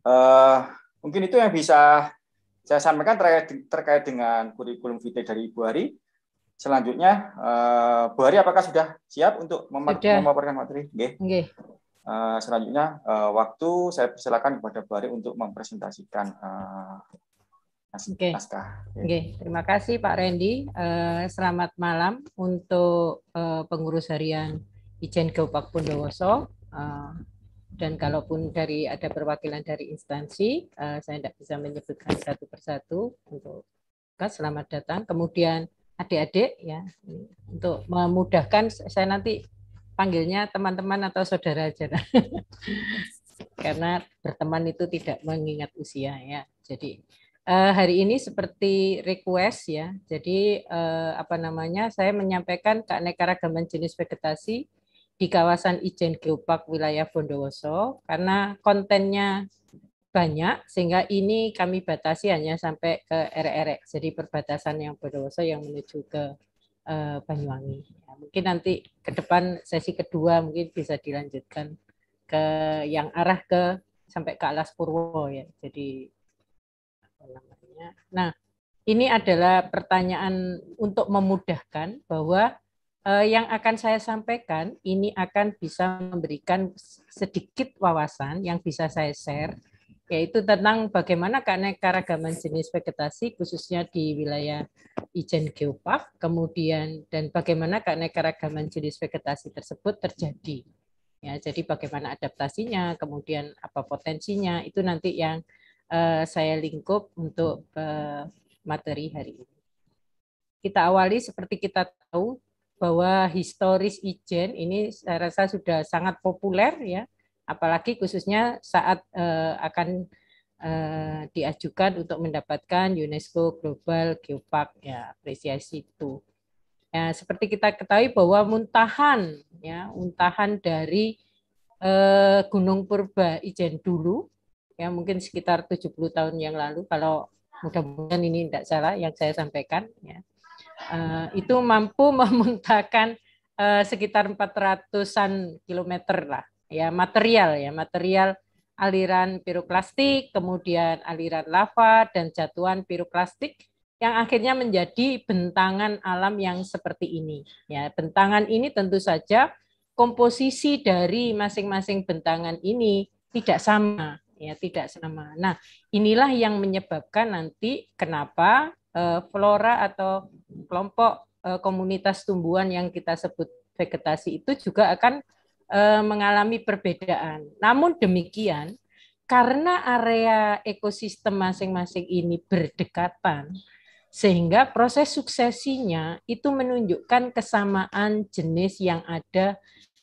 Uh, mungkin itu yang bisa saya sampaikan terkait, terkait dengan kurikulum vitae dari Ibu Hari. Selanjutnya, uh, Bu Hari apakah sudah siap untuk sudah. memaparkan materi? Okay. Okay. Uh, eh, selanjutnya, uh, waktu saya persilakan kepada Bu Hari untuk mempresentasikan uh, Oke, okay. okay. okay. terima kasih Pak Randy. Uh, selamat malam untuk uh, pengurus harian Ijen Geopak Pundowoso. Uh, dan kalaupun dari ada perwakilan dari instansi, uh, saya tidak bisa menyebutkan satu persatu untuk selamat datang. Kemudian adik-adik ya untuk memudahkan saya nanti panggilnya teman-teman atau saudara aja. Karena berteman itu tidak mengingat usia ya. Jadi uh, hari ini seperti request ya. Jadi uh, apa namanya? Saya menyampaikan keanekaragaman jenis vegetasi di kawasan Ijen Geopark wilayah Bondowoso karena kontennya banyak sehingga ini kami batasi hanya sampai ke RRX jadi perbatasan yang Bondowoso yang menuju ke uh, Banyuwangi ya, mungkin nanti ke depan sesi kedua mungkin bisa dilanjutkan ke yang arah ke sampai ke Alas Purwo ya jadi apa namanya nah ini adalah pertanyaan untuk memudahkan bahwa Eh, yang akan saya sampaikan ini akan bisa memberikan sedikit wawasan yang bisa saya share yaitu tentang bagaimana keanekaragaman jenis vegetasi khususnya di wilayah Ijen Geopark, kemudian dan bagaimana keanekaragaman jenis vegetasi tersebut terjadi. Ya, jadi bagaimana adaptasinya, kemudian apa potensinya, itu nanti yang eh, saya lingkup untuk eh, materi hari ini. Kita awali seperti kita tahu bahwa historis Ijen ini saya rasa sudah sangat populer ya, apalagi khususnya saat uh, akan uh, diajukan untuk mendapatkan UNESCO Global Geopark ya apresiasi itu. Ya, seperti kita ketahui bahwa muntahan ya muntahan dari uh, Gunung Purba Ijen dulu ya mungkin sekitar 70 tahun yang lalu kalau mudah-mudahan ini tidak salah yang saya sampaikan ya Eh, itu mampu memuntahkan eh, sekitar 400-an kilometer lah ya material ya material aliran piroklastik, kemudian aliran lava dan jatuhan piroklastik yang akhirnya menjadi bentangan alam yang seperti ini. Ya, bentangan ini tentu saja komposisi dari masing-masing bentangan ini tidak sama, ya, tidak sama. Nah, inilah yang menyebabkan nanti kenapa Eh, flora atau kelompok eh, komunitas tumbuhan yang kita sebut vegetasi itu juga akan eh, mengalami perbedaan. Namun demikian, karena area ekosistem masing-masing ini berdekatan, sehingga proses suksesinya itu menunjukkan kesamaan jenis yang ada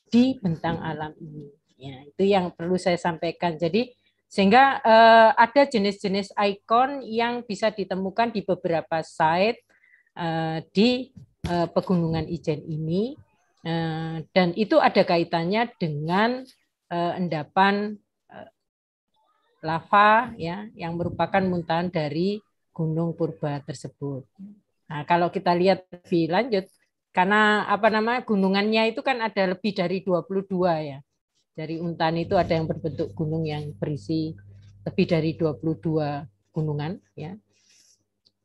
di bentang alam ini. Ya, itu yang perlu saya sampaikan. Jadi sehingga eh, ada jenis-jenis ikon yang bisa ditemukan di beberapa site eh, di eh, pegunungan Ijen ini eh, dan itu ada kaitannya dengan eh, endapan eh, lava ya yang merupakan muntahan dari gunung purba tersebut. Nah, kalau kita lihat lebih lanjut karena apa namanya gunungannya itu kan ada lebih dari 22 ya. Dari Untan itu ada yang berbentuk gunung yang berisi lebih dari 22 gunungan ya.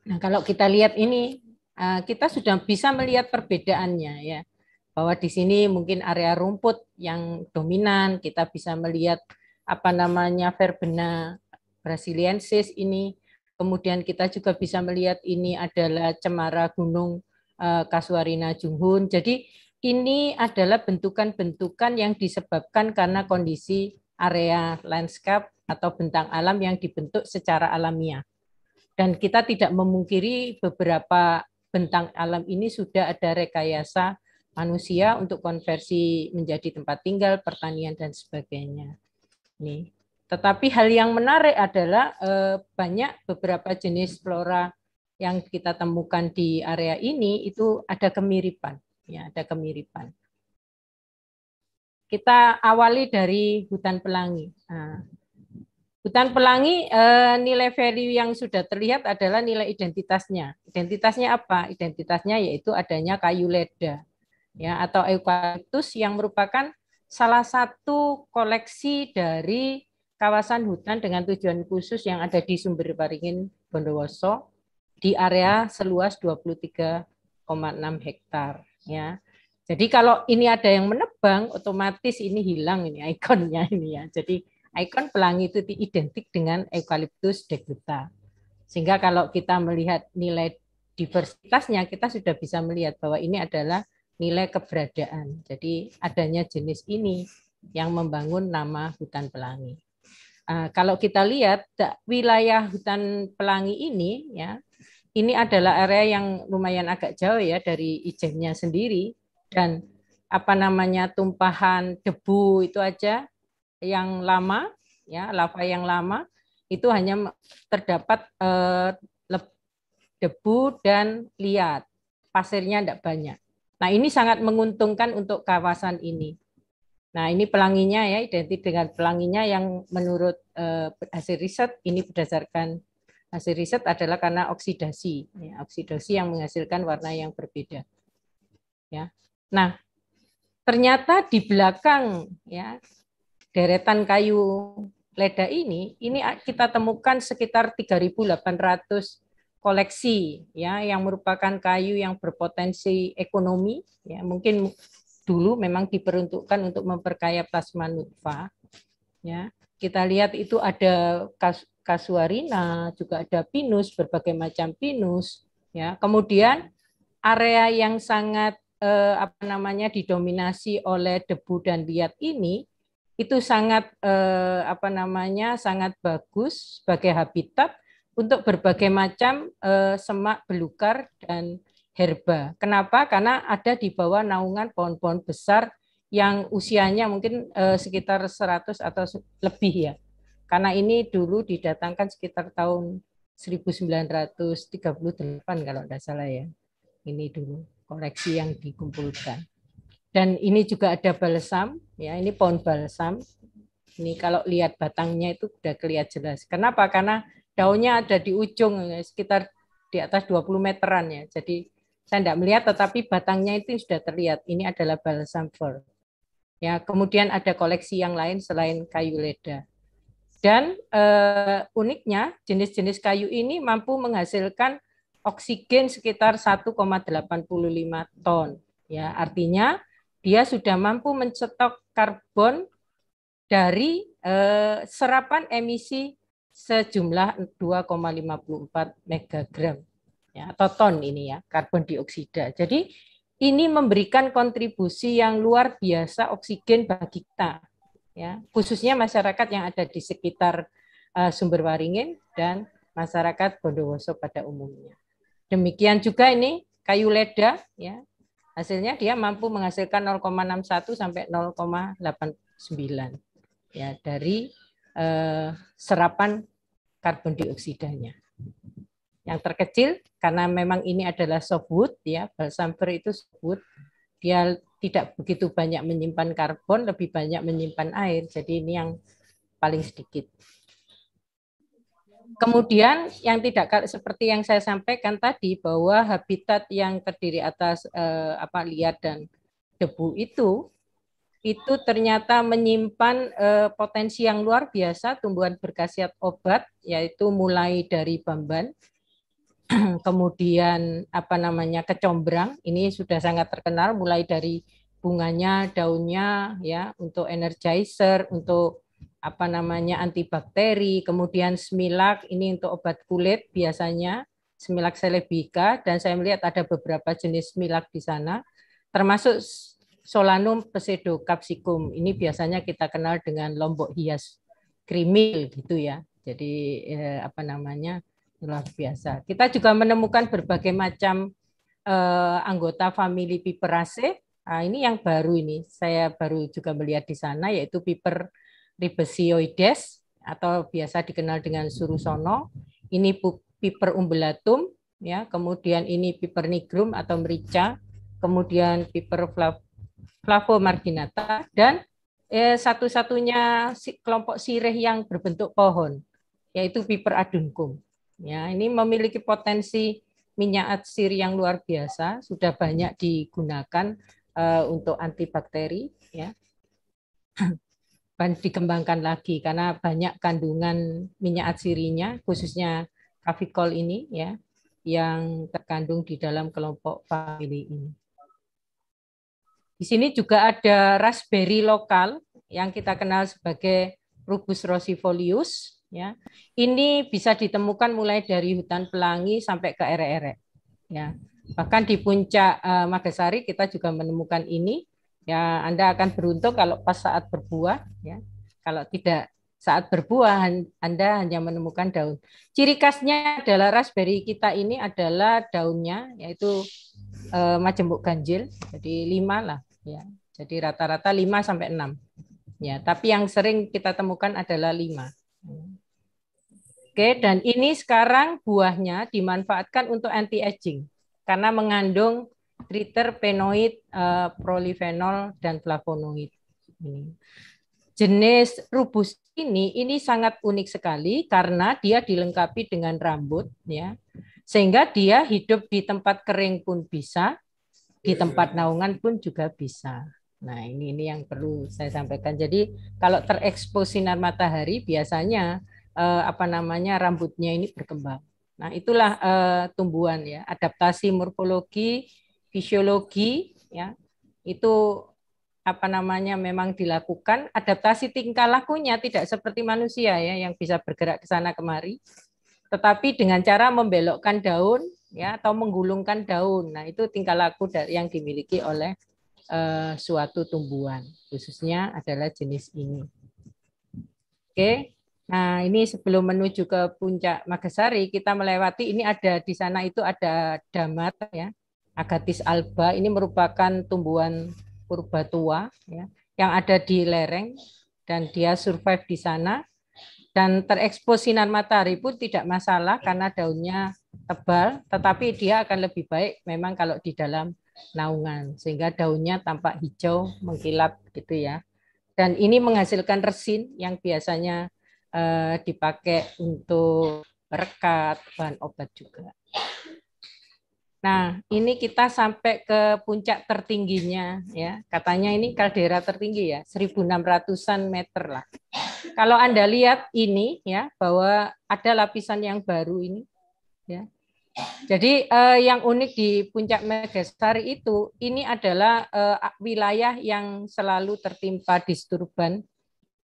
Nah, kalau kita lihat ini eh, kita sudah bisa melihat perbedaannya ya. Bahwa di sini mungkin area rumput yang dominan, kita bisa melihat apa namanya verbena brasiliensis ini. Kemudian kita juga bisa melihat ini adalah cemara gunung Kasuarina eh, Junghun. Jadi ini adalah bentukan-bentukan yang disebabkan karena kondisi area landscape atau bentang alam yang dibentuk secara alamiah. Dan kita tidak memungkiri beberapa bentang alam ini sudah ada rekayasa manusia untuk konversi menjadi tempat tinggal, pertanian dan sebagainya. Nih. Tetapi hal yang menarik adalah eh, banyak beberapa jenis flora yang kita temukan di area ini itu ada kemiripan ya ada kemiripan. Kita awali dari hutan pelangi. Nah, hutan pelangi eh, nilai value yang sudah terlihat adalah nilai identitasnya. Identitasnya apa? Identitasnya yaitu adanya kayu leda ya atau eukaliptus yang merupakan salah satu koleksi dari kawasan hutan dengan tujuan khusus yang ada di Sumber baringin Bondowoso di area seluas 23,6 hektar ya. Jadi kalau ini ada yang menebang, otomatis ini hilang ini ikonnya ini ya. Jadi ikon pelangi itu identik dengan eukaliptus deglutta. Sehingga kalau kita melihat nilai diversitasnya, kita sudah bisa melihat bahwa ini adalah nilai keberadaan. Jadi adanya jenis ini yang membangun nama hutan pelangi. Uh, kalau kita lihat wilayah hutan pelangi ini, ya ini adalah area yang lumayan agak jauh ya dari ijennya sendiri dan apa namanya tumpahan debu itu aja yang lama ya lava yang lama itu hanya terdapat eh, debu dan liat pasirnya tidak banyak. Nah ini sangat menguntungkan untuk kawasan ini. Nah ini pelanginya ya identik dengan pelanginya yang menurut eh, hasil riset ini berdasarkan hasil riset adalah karena oksidasi, ya, oksidasi yang menghasilkan warna yang berbeda. Ya. Nah, ternyata di belakang ya deretan kayu leda ini, ini kita temukan sekitar 3.800 koleksi ya yang merupakan kayu yang berpotensi ekonomi ya mungkin dulu memang diperuntukkan untuk memperkaya plasma nutfa ya kita lihat itu ada kas, kasuarina, juga ada pinus, berbagai macam pinus. Ya, kemudian area yang sangat eh, apa namanya didominasi oleh debu dan liat ini itu sangat eh, apa namanya sangat bagus sebagai habitat untuk berbagai macam eh, semak belukar dan herba. Kenapa? Karena ada di bawah naungan pohon-pohon besar yang usianya mungkin eh, sekitar 100 atau lebih ya. Karena ini dulu didatangkan sekitar tahun 1938 kalau tidak salah ya. Ini dulu koleksi yang dikumpulkan. Dan ini juga ada balsam, ya ini pohon balsam. Ini kalau lihat batangnya itu sudah kelihatan jelas. Kenapa? Karena daunnya ada di ujung ya, sekitar di atas 20 meteran ya. Jadi saya tidak melihat tetapi batangnya itu sudah terlihat. Ini adalah balsam fir. Ya, kemudian ada koleksi yang lain selain kayu leda. Dan eh, uniknya jenis-jenis kayu ini mampu menghasilkan oksigen sekitar 1,85 ton. Ya, artinya dia sudah mampu mencetok karbon dari eh, serapan emisi sejumlah 2,54 megagram ya, atau ton ini ya karbon dioksida. Jadi ini memberikan kontribusi yang luar biasa oksigen bagi kita, ya khususnya masyarakat yang ada di sekitar uh, sumber waringin dan masyarakat Bondowoso pada umumnya. Demikian juga ini kayu leda, ya hasilnya dia mampu menghasilkan 0,61 sampai 0,89 ya dari uh, serapan karbon dioksidanya yang terkecil karena memang ini adalah softwood ya balsam fir itu softwood dia tidak begitu banyak menyimpan karbon lebih banyak menyimpan air jadi ini yang paling sedikit kemudian yang tidak seperti yang saya sampaikan tadi bahwa habitat yang terdiri atas eh, apa liar dan debu itu itu ternyata menyimpan eh, potensi yang luar biasa tumbuhan berkhasiat obat yaitu mulai dari bamban kemudian apa namanya kecombrang ini sudah sangat terkenal mulai dari bunganya, daunnya ya untuk energizer, untuk apa namanya antibakteri, kemudian semilak ini untuk obat kulit biasanya semilak selebika dan saya melihat ada beberapa jenis semilak di sana termasuk Solanum pseudocapsicum. Ini biasanya kita kenal dengan lombok hias krimil gitu ya. Jadi eh, apa namanya? luar biasa. Kita juga menemukan berbagai macam uh, anggota famili piperase. Nah, ini yang baru ini. Saya baru juga melihat di sana yaitu Piper ribesioides atau biasa dikenal dengan surusono. Ini Piper umbelatum ya, kemudian ini Piper nigrum atau merica, kemudian Piper flavo flavomarginata dan eh, satu-satunya kelompok sirih yang berbentuk pohon yaitu Piper aduncum. Ya, ini memiliki potensi minyak atsir yang luar biasa, sudah banyak digunakan uh, untuk antibakteri ya. Dan dikembangkan lagi karena banyak kandungan minyak atsirinya khususnya kafikol ini ya yang terkandung di dalam kelompok famili ini. Di sini juga ada raspberry lokal yang kita kenal sebagai Rubus rosifolius. Ya. Ini bisa ditemukan mulai dari hutan pelangi sampai ke ere-ere. Ya. Bahkan di puncak uh, Magasari kita juga menemukan ini. Ya, Anda akan beruntung kalau pas saat berbuah, ya. Kalau tidak saat berbuah Anda hanya menemukan daun. Ciri khasnya adalah raspberry kita ini adalah daunnya yaitu eh, majemuk ganjil. Jadi lima lah ya. Jadi rata-rata 5 sampai 6. Ya, tapi yang sering kita temukan adalah 5. Oke, dan ini sekarang buahnya dimanfaatkan untuk anti aging karena mengandung triterpenoid, eh, prolifenol dan flavonoid. Jenis rubus ini ini sangat unik sekali karena dia dilengkapi dengan rambut ya. Sehingga dia hidup di tempat kering pun bisa, di iya, iya. tempat naungan pun juga bisa. Nah, ini ini yang perlu saya sampaikan. Jadi, kalau terekspos sinar matahari biasanya eh, apa namanya rambutnya ini berkembang. Nah, itulah eh, tumbuhan ya, adaptasi morfologi, fisiologi ya. Itu apa namanya memang dilakukan adaptasi tingkah lakunya tidak seperti manusia ya yang bisa bergerak ke sana kemari tetapi dengan cara membelokkan daun ya atau menggulungkan daun nah itu tingkah laku yang dimiliki oleh uh, suatu tumbuhan khususnya adalah jenis ini oke Nah, ini sebelum menuju ke puncak Magasari, kita melewati ini ada di sana itu ada damar ya, agatis alba. Ini merupakan tumbuhan purba tua ya, yang ada di lereng dan dia survive di sana dan terekspos sinar matahari pun tidak masalah karena daunnya tebal, tetapi dia akan lebih baik memang kalau di dalam naungan sehingga daunnya tampak hijau mengkilap gitu ya. Dan ini menghasilkan resin yang biasanya eh, dipakai untuk berkat bahan obat juga. Nah, ini kita sampai ke puncak tertingginya ya. Katanya ini kaldera tertinggi ya, 1600-an meter lah. Kalau Anda lihat ini ya bahwa ada lapisan yang baru ini ya. Jadi eh, yang unik di puncak Megasari itu ini adalah eh, wilayah yang selalu tertimpa disturban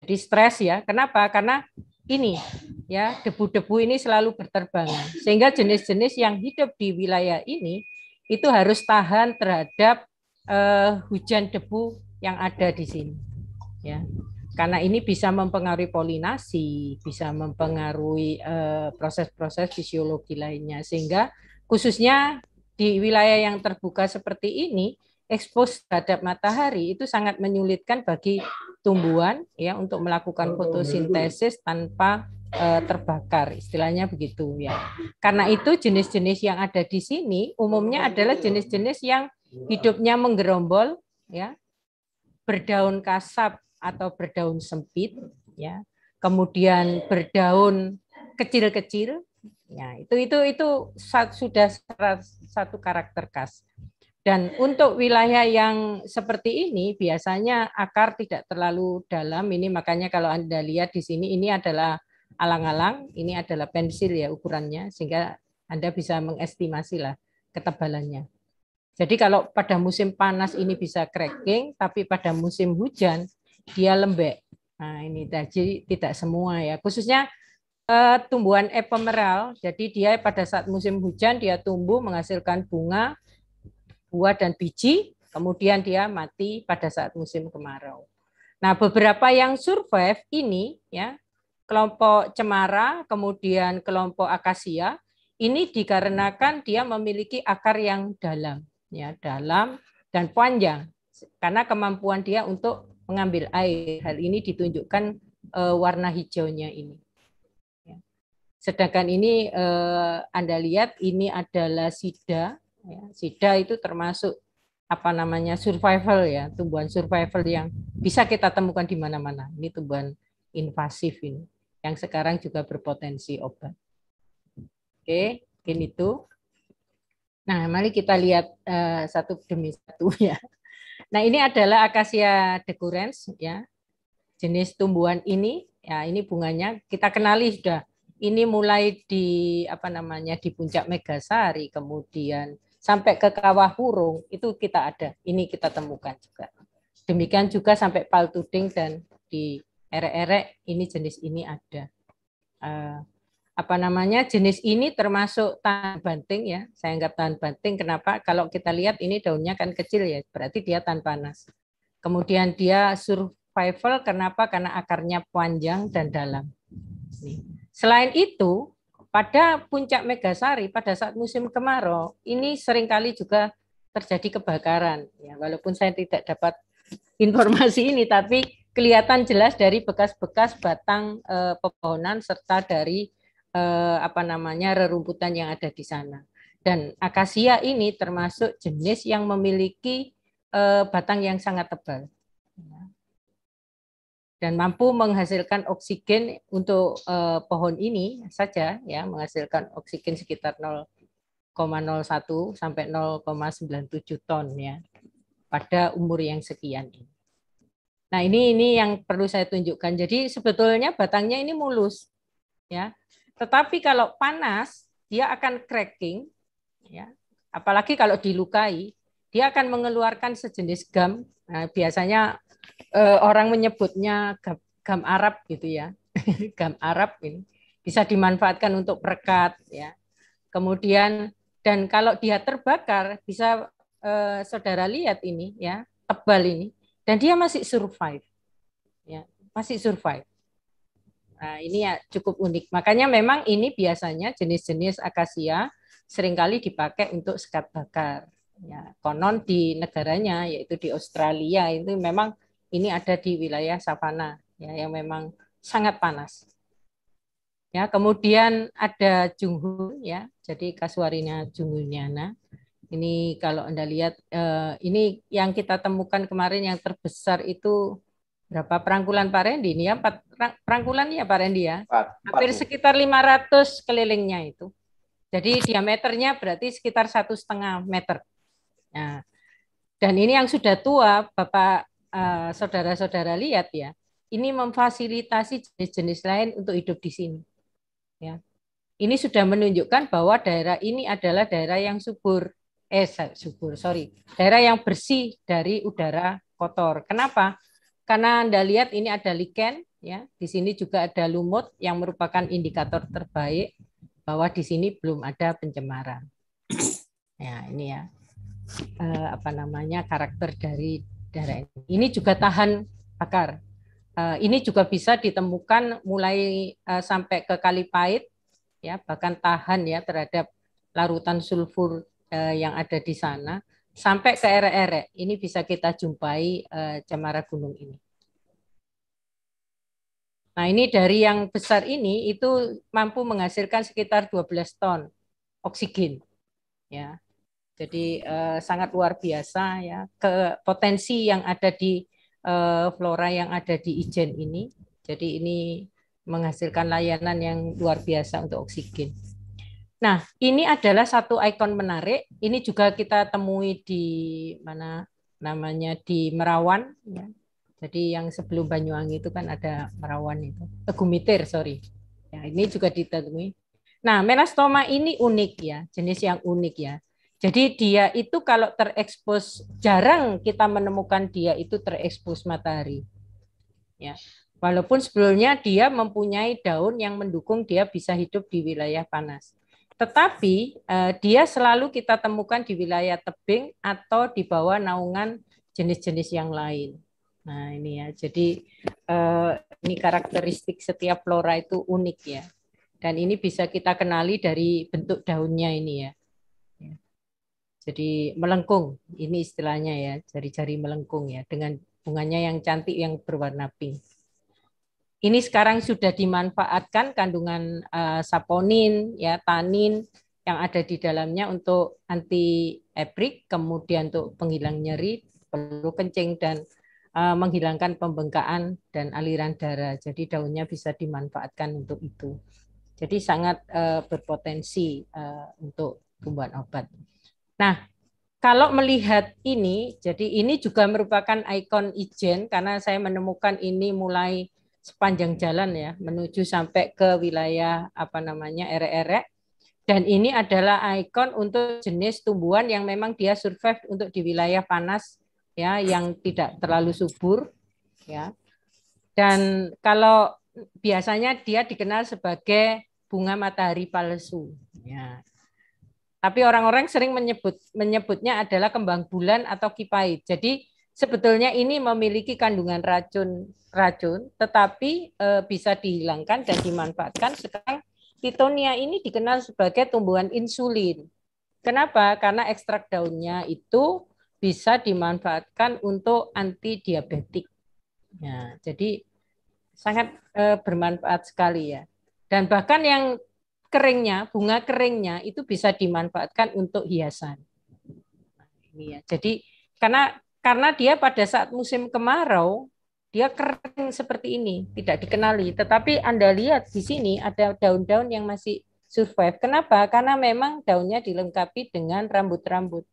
jadi stres ya. Kenapa? Karena ini ya debu-debu ini selalu berterbangan sehingga jenis-jenis yang hidup di wilayah ini itu harus tahan terhadap uh, hujan debu yang ada di sini ya karena ini bisa mempengaruhi polinasi bisa mempengaruhi proses eh, proses-proses fisiologi lainnya sehingga khususnya di wilayah yang terbuka seperti ini ekspos terhadap matahari itu sangat menyulitkan bagi tumbuhan ya untuk melakukan fotosintesis tanpa uh, terbakar istilahnya begitu ya. Karena itu jenis-jenis yang ada di sini umumnya adalah jenis-jenis yang hidupnya menggerombol ya. Berdaun kasap atau berdaun sempit ya. Kemudian berdaun kecil-kecil. Ya, itu itu itu sudah satu karakter khas. Dan untuk wilayah yang seperti ini biasanya akar tidak terlalu dalam. Ini makanya kalau Anda lihat di sini ini adalah alang-alang, ini adalah pensil ya ukurannya sehingga Anda bisa mengestimasi lah ketebalannya. Jadi kalau pada musim panas ini bisa cracking, tapi pada musim hujan dia lembek. Nah, ini tadi tidak semua ya. Khususnya eh, tumbuhan epemeral, jadi dia pada saat musim hujan dia tumbuh menghasilkan bunga, buah dan biji, kemudian dia mati pada saat musim kemarau. Nah, beberapa yang survive ini ya, kelompok cemara, kemudian kelompok akasia, ini dikarenakan dia memiliki akar yang dalam, ya, dalam dan panjang karena kemampuan dia untuk mengambil air. Hal ini ditunjukkan e, warna hijaunya ini. Ya. Sedangkan ini eh, Anda lihat ini adalah sida ya. Sida itu termasuk apa namanya survival ya, tumbuhan survival yang bisa kita temukan di mana-mana. Ini tumbuhan invasif ini yang sekarang juga berpotensi obat. Oke, ini itu. Nah, mari kita lihat uh, satu demi satu ya. Nah, ini adalah akasia decurrens ya. Jenis tumbuhan ini ya, ini bunganya kita kenali sudah. Ini mulai di apa namanya di puncak megasari, kemudian sampai ke kawah hurung itu kita ada. Ini kita temukan juga. Demikian juga sampai paltuding dan di erek-erek ini jenis ini ada. Eh, apa namanya jenis ini termasuk tahan banting ya saya anggap tahan banting kenapa kalau kita lihat ini daunnya kan kecil ya berarti dia tahan panas kemudian dia survival kenapa karena akarnya panjang dan dalam selain itu pada puncak Megasari pada saat musim kemarau ini seringkali juga terjadi kebakaran. Ya, walaupun saya tidak dapat informasi ini, tapi kelihatan jelas dari bekas-bekas batang eh, pepohonan serta dari eh, apa namanya rerumputan yang ada di sana. Dan akasia ini termasuk jenis yang memiliki eh, batang yang sangat tebal dan mampu menghasilkan oksigen untuk uh, pohon ini saja ya menghasilkan oksigen sekitar 0,01 sampai 0,97 ton ya pada umur yang sekian ini. Nah, ini ini yang perlu saya tunjukkan. Jadi sebetulnya batangnya ini mulus ya. Tetapi kalau panas dia akan cracking ya. Apalagi kalau dilukai, dia akan mengeluarkan sejenis gam. Nah, biasanya uh, orang menyebutnya gam, gam Arab gitu ya. gam Arab ini bisa dimanfaatkan untuk perekat ya. Kemudian dan kalau dia terbakar bisa uh, saudara lihat ini ya, tebal ini dan dia masih survive. Ya, masih survive. Nah, ini ya cukup unik. Makanya memang ini biasanya jenis-jenis akasia seringkali dipakai untuk sekat bakar. Ya, konon di negaranya yaitu di Australia itu memang ini ada di wilayah savana ya yang memang sangat panas. Ya, kemudian ada Junghu ya. Jadi Kasuarina Junghunyana. Ini kalau Anda lihat eh, ini yang kita temukan kemarin yang terbesar itu berapa perangkulan Pak Rendi ini ya? Empat perangkulan ya Pak Rendi ya? Hampir sekitar sekitar 500 kelilingnya itu. Jadi diameternya berarti sekitar satu setengah meter. Nah, dan ini yang sudah tua, Bapak Eh, saudara-saudara uh, lihat ya, ini memfasilitasi jenis-jenis lain untuk hidup di sini. Ya. Ini sudah menunjukkan bahwa daerah ini adalah daerah yang subur, eh subur, sorry, daerah yang bersih dari udara kotor. Kenapa? Karena Anda lihat ini ada liken, ya. Di sini juga ada lumut yang merupakan indikator terbaik bahwa di sini belum ada pencemaran. Ya, ini ya. Eh, apa namanya karakter dari darah ini. Ini juga tahan bakar. Eh, ini juga bisa ditemukan mulai eh, sampai ke Kalipait, ya bahkan tahan ya terhadap larutan sulfur eh, yang ada di sana sampai ke ere-ere. Ini bisa kita jumpai uh, cemara gunung ini. Nah, ini dari yang besar ini itu mampu menghasilkan sekitar 12 ton oksigen. Ya. Jadi eh, sangat luar biasa ya ke potensi yang ada di eh, flora yang ada di Ijen ini. Jadi ini menghasilkan layanan yang luar biasa untuk oksigen. Nah, ini adalah satu ikon menarik. Ini juga kita temui di mana namanya di Merawan. Ya. Jadi yang sebelum Banyuwangi itu kan ada Merawan itu, Gumitir, sorry. Ya, ini juga ditemui. Nah, melastoma ini unik ya, jenis yang unik ya. Jadi dia itu kalau terekspos jarang kita menemukan dia itu terekspos matahari. Ya. Walaupun sebelumnya dia mempunyai daun yang mendukung dia bisa hidup di wilayah panas. Tetapi eh, dia selalu kita temukan di wilayah tebing atau di bawah naungan jenis-jenis yang lain. Nah, ini ya. Jadi eh, ini karakteristik setiap flora itu unik ya. Dan ini bisa kita kenali dari bentuk daunnya ini ya jadi melengkung, ini istilahnya ya, jari-jari melengkung ya, dengan bunganya yang cantik yang berwarna pink. Ini sekarang sudah dimanfaatkan kandungan uh, saponin, ya tanin yang ada di dalamnya untuk anti ebrik, kemudian untuk penghilang nyeri, perlu kencing dan uh, menghilangkan pembengkakan dan aliran darah. Jadi daunnya bisa dimanfaatkan untuk itu. Jadi sangat uh, berpotensi uh, untuk tumbuhan obat. Nah, kalau melihat ini, jadi ini juga merupakan ikon Ijen karena saya menemukan ini mulai sepanjang jalan ya menuju sampai ke wilayah apa namanya erek-erek dan ini adalah ikon untuk jenis tumbuhan yang memang dia survive untuk di wilayah panas ya yang tidak terlalu subur ya dan kalau biasanya dia dikenal sebagai bunga matahari palsu ya tapi orang-orang sering menyebut menyebutnya adalah kembang bulan atau kipait. Jadi sebetulnya ini memiliki kandungan racun racun, tetapi e, bisa dihilangkan dan dimanfaatkan. Sekarang titonia ini dikenal sebagai tumbuhan insulin. Kenapa? Karena ekstrak daunnya itu bisa dimanfaatkan untuk anti diabetik. Nah, jadi sangat e, bermanfaat sekali ya. Dan bahkan yang keringnya, bunga keringnya itu bisa dimanfaatkan untuk hiasan. Nah, ini ya. Jadi karena karena dia pada saat musim kemarau dia kering seperti ini, tidak dikenali. Tetapi Anda lihat di sini ada daun-daun yang masih survive. Kenapa? Karena memang daunnya dilengkapi dengan rambut-rambut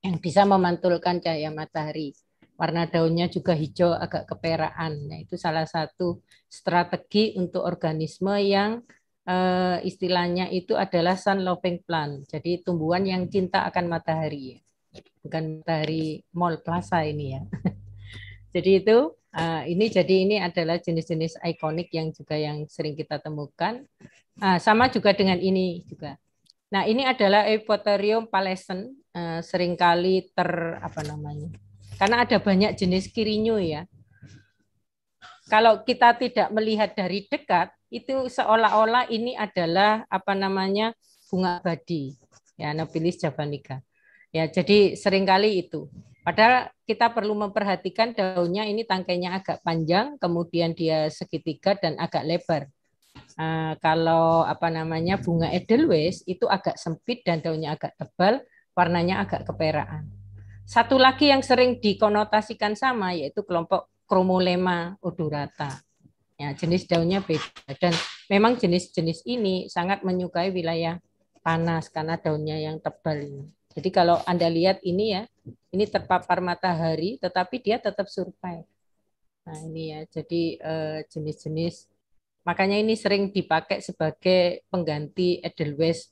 yang bisa memantulkan cahaya matahari. Warna daunnya juga hijau agak keperaan. Nah, itu salah satu strategi untuk organisme yang uh, istilahnya itu adalah sun loving plant. Jadi tumbuhan yang cinta akan matahari. Bukan matahari mall plaza ini ya. jadi itu Uh, ini jadi ini adalah jenis-jenis ikonik yang juga yang sering kita temukan. Uh, sama juga dengan ini juga. Nah ini adalah Epotherium palesen uh, eh, seringkali ter apa namanya? Karena ada banyak jenis kirinyu ya. Kalau kita tidak melihat dari dekat, itu seolah-olah ini adalah apa namanya bunga abadi, ya nobilis javanica. Ya, jadi seringkali itu. Padahal kita perlu memperhatikan daunnya ini tangkainya agak panjang, kemudian dia segitiga dan agak lebar. Uh, kalau apa namanya bunga edelweiss itu agak sempit dan daunnya agak tebal, warnanya agak keperaan. Satu lagi yang sering dikonotasikan sama yaitu kelompok Chromolema odorata. Ya, jenis daunnya beda dan memang jenis-jenis ini sangat menyukai wilayah panas karena daunnya yang tebal ini. Jadi kalau Anda lihat ini ya, ini terpapar matahari tetapi dia tetap survive. Nah, ini ya. Jadi eh, jenis-jenis makanya ini sering dipakai sebagai pengganti edelweiss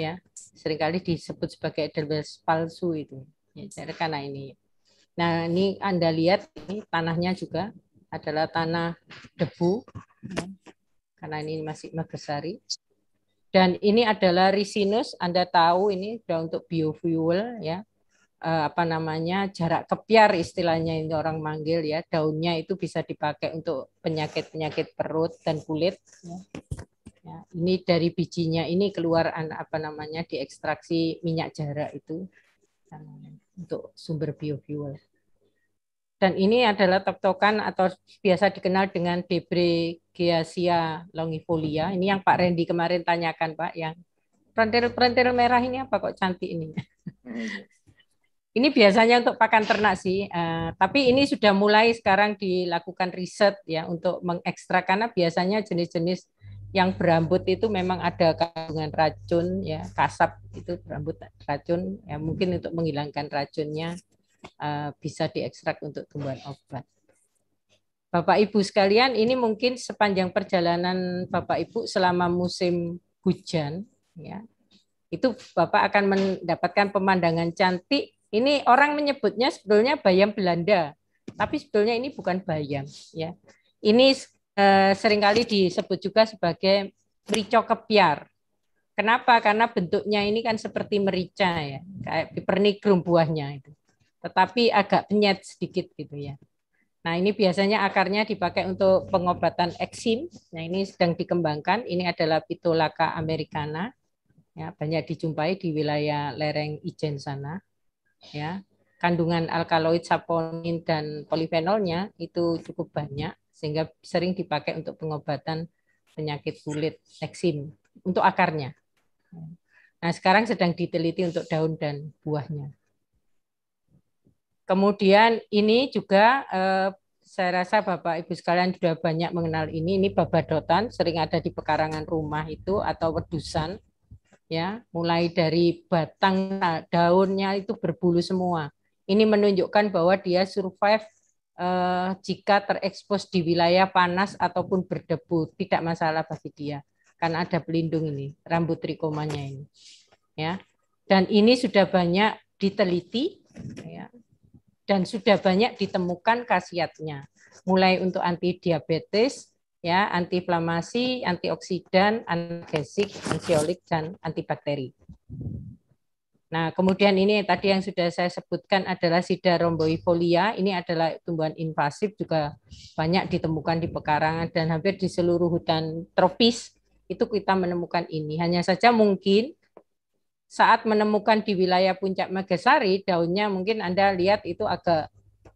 ya. Seringkali disebut sebagai edelweiss palsu itu. Ya, karena ini Nah, ini Anda lihat ini tanahnya juga adalah tanah debu karena ini masih merbesari. Dan ini adalah risinus, Anda tahu ini sudah untuk biofuel ya. Eh, apa namanya jarak kepiar istilahnya ini orang manggil ya daunnya itu bisa dipakai untuk penyakit penyakit perut dan kulit ya, ini dari bijinya ini keluar apa namanya diekstraksi minyak jarak itu nah, untuk sumber biofuel. Dan ini adalah teptokan atau biasa dikenal dengan Debregiasia longifolia. Ini yang Pak Randy kemarin tanyakan, Pak, yang perentil-perentil merah ini apa kok cantik ini? ini biasanya untuk pakan ternak sih, uh, tapi ini sudah mulai sekarang dilakukan riset ya untuk mengekstrak karena biasanya jenis-jenis yang berambut itu memang ada kandungan racun ya kasap itu berambut racun ya mungkin untuk menghilangkan racunnya uh, bisa diekstrak untuk tumbuhan obat. Bapak Ibu sekalian ini mungkin sepanjang perjalanan Bapak Ibu selama musim hujan ya itu Bapak akan mendapatkan pemandangan cantik. Ini orang menyebutnya sebetulnya bayam Belanda, tapi sebetulnya ini bukan bayam ya. Ini Eh, seringkali disebut juga sebagai merica kepiar. Kenapa? Karena bentuknya ini kan seperti merica ya, kayak pipernigram buahnya itu. Tetapi agak penyet sedikit gitu ya. Nah, ini biasanya akarnya dipakai untuk pengobatan eksim. Nah, ini sedang dikembangkan. Ini adalah Pitolaka americana. Ya, banyak dijumpai di wilayah lereng Ijen sana. Ya, kandungan alkaloid saponin dan polifenolnya itu cukup banyak sehingga sering dipakai untuk pengobatan penyakit kulit eksim untuk akarnya. Nah, sekarang sedang diteliti untuk daun dan buahnya. Kemudian ini juga eh, saya rasa Bapak Ibu sekalian sudah banyak mengenal ini. Ini babadotan sering ada di pekarangan rumah itu atau wedusan ya, mulai dari batang daunnya itu berbulu semua. Ini menunjukkan bahwa dia survive eh, jika terekspos di wilayah panas ataupun berdebu tidak masalah bagi dia karena ada pelindung ini rambut trikomanya ini ya dan ini sudah banyak diteliti ya dan sudah banyak ditemukan khasiatnya mulai untuk anti diabetes ya antiinflamasi antioksidan analgesik ansiolik dan antibakteri Nah, kemudian ini tadi yang sudah saya sebutkan adalah sida romboifolia. Ini adalah tumbuhan invasif juga banyak ditemukan di pekarangan dan hampir di seluruh hutan tropis itu kita menemukan ini. Hanya saja mungkin saat menemukan di wilayah puncak Megasari daunnya mungkin Anda lihat itu agak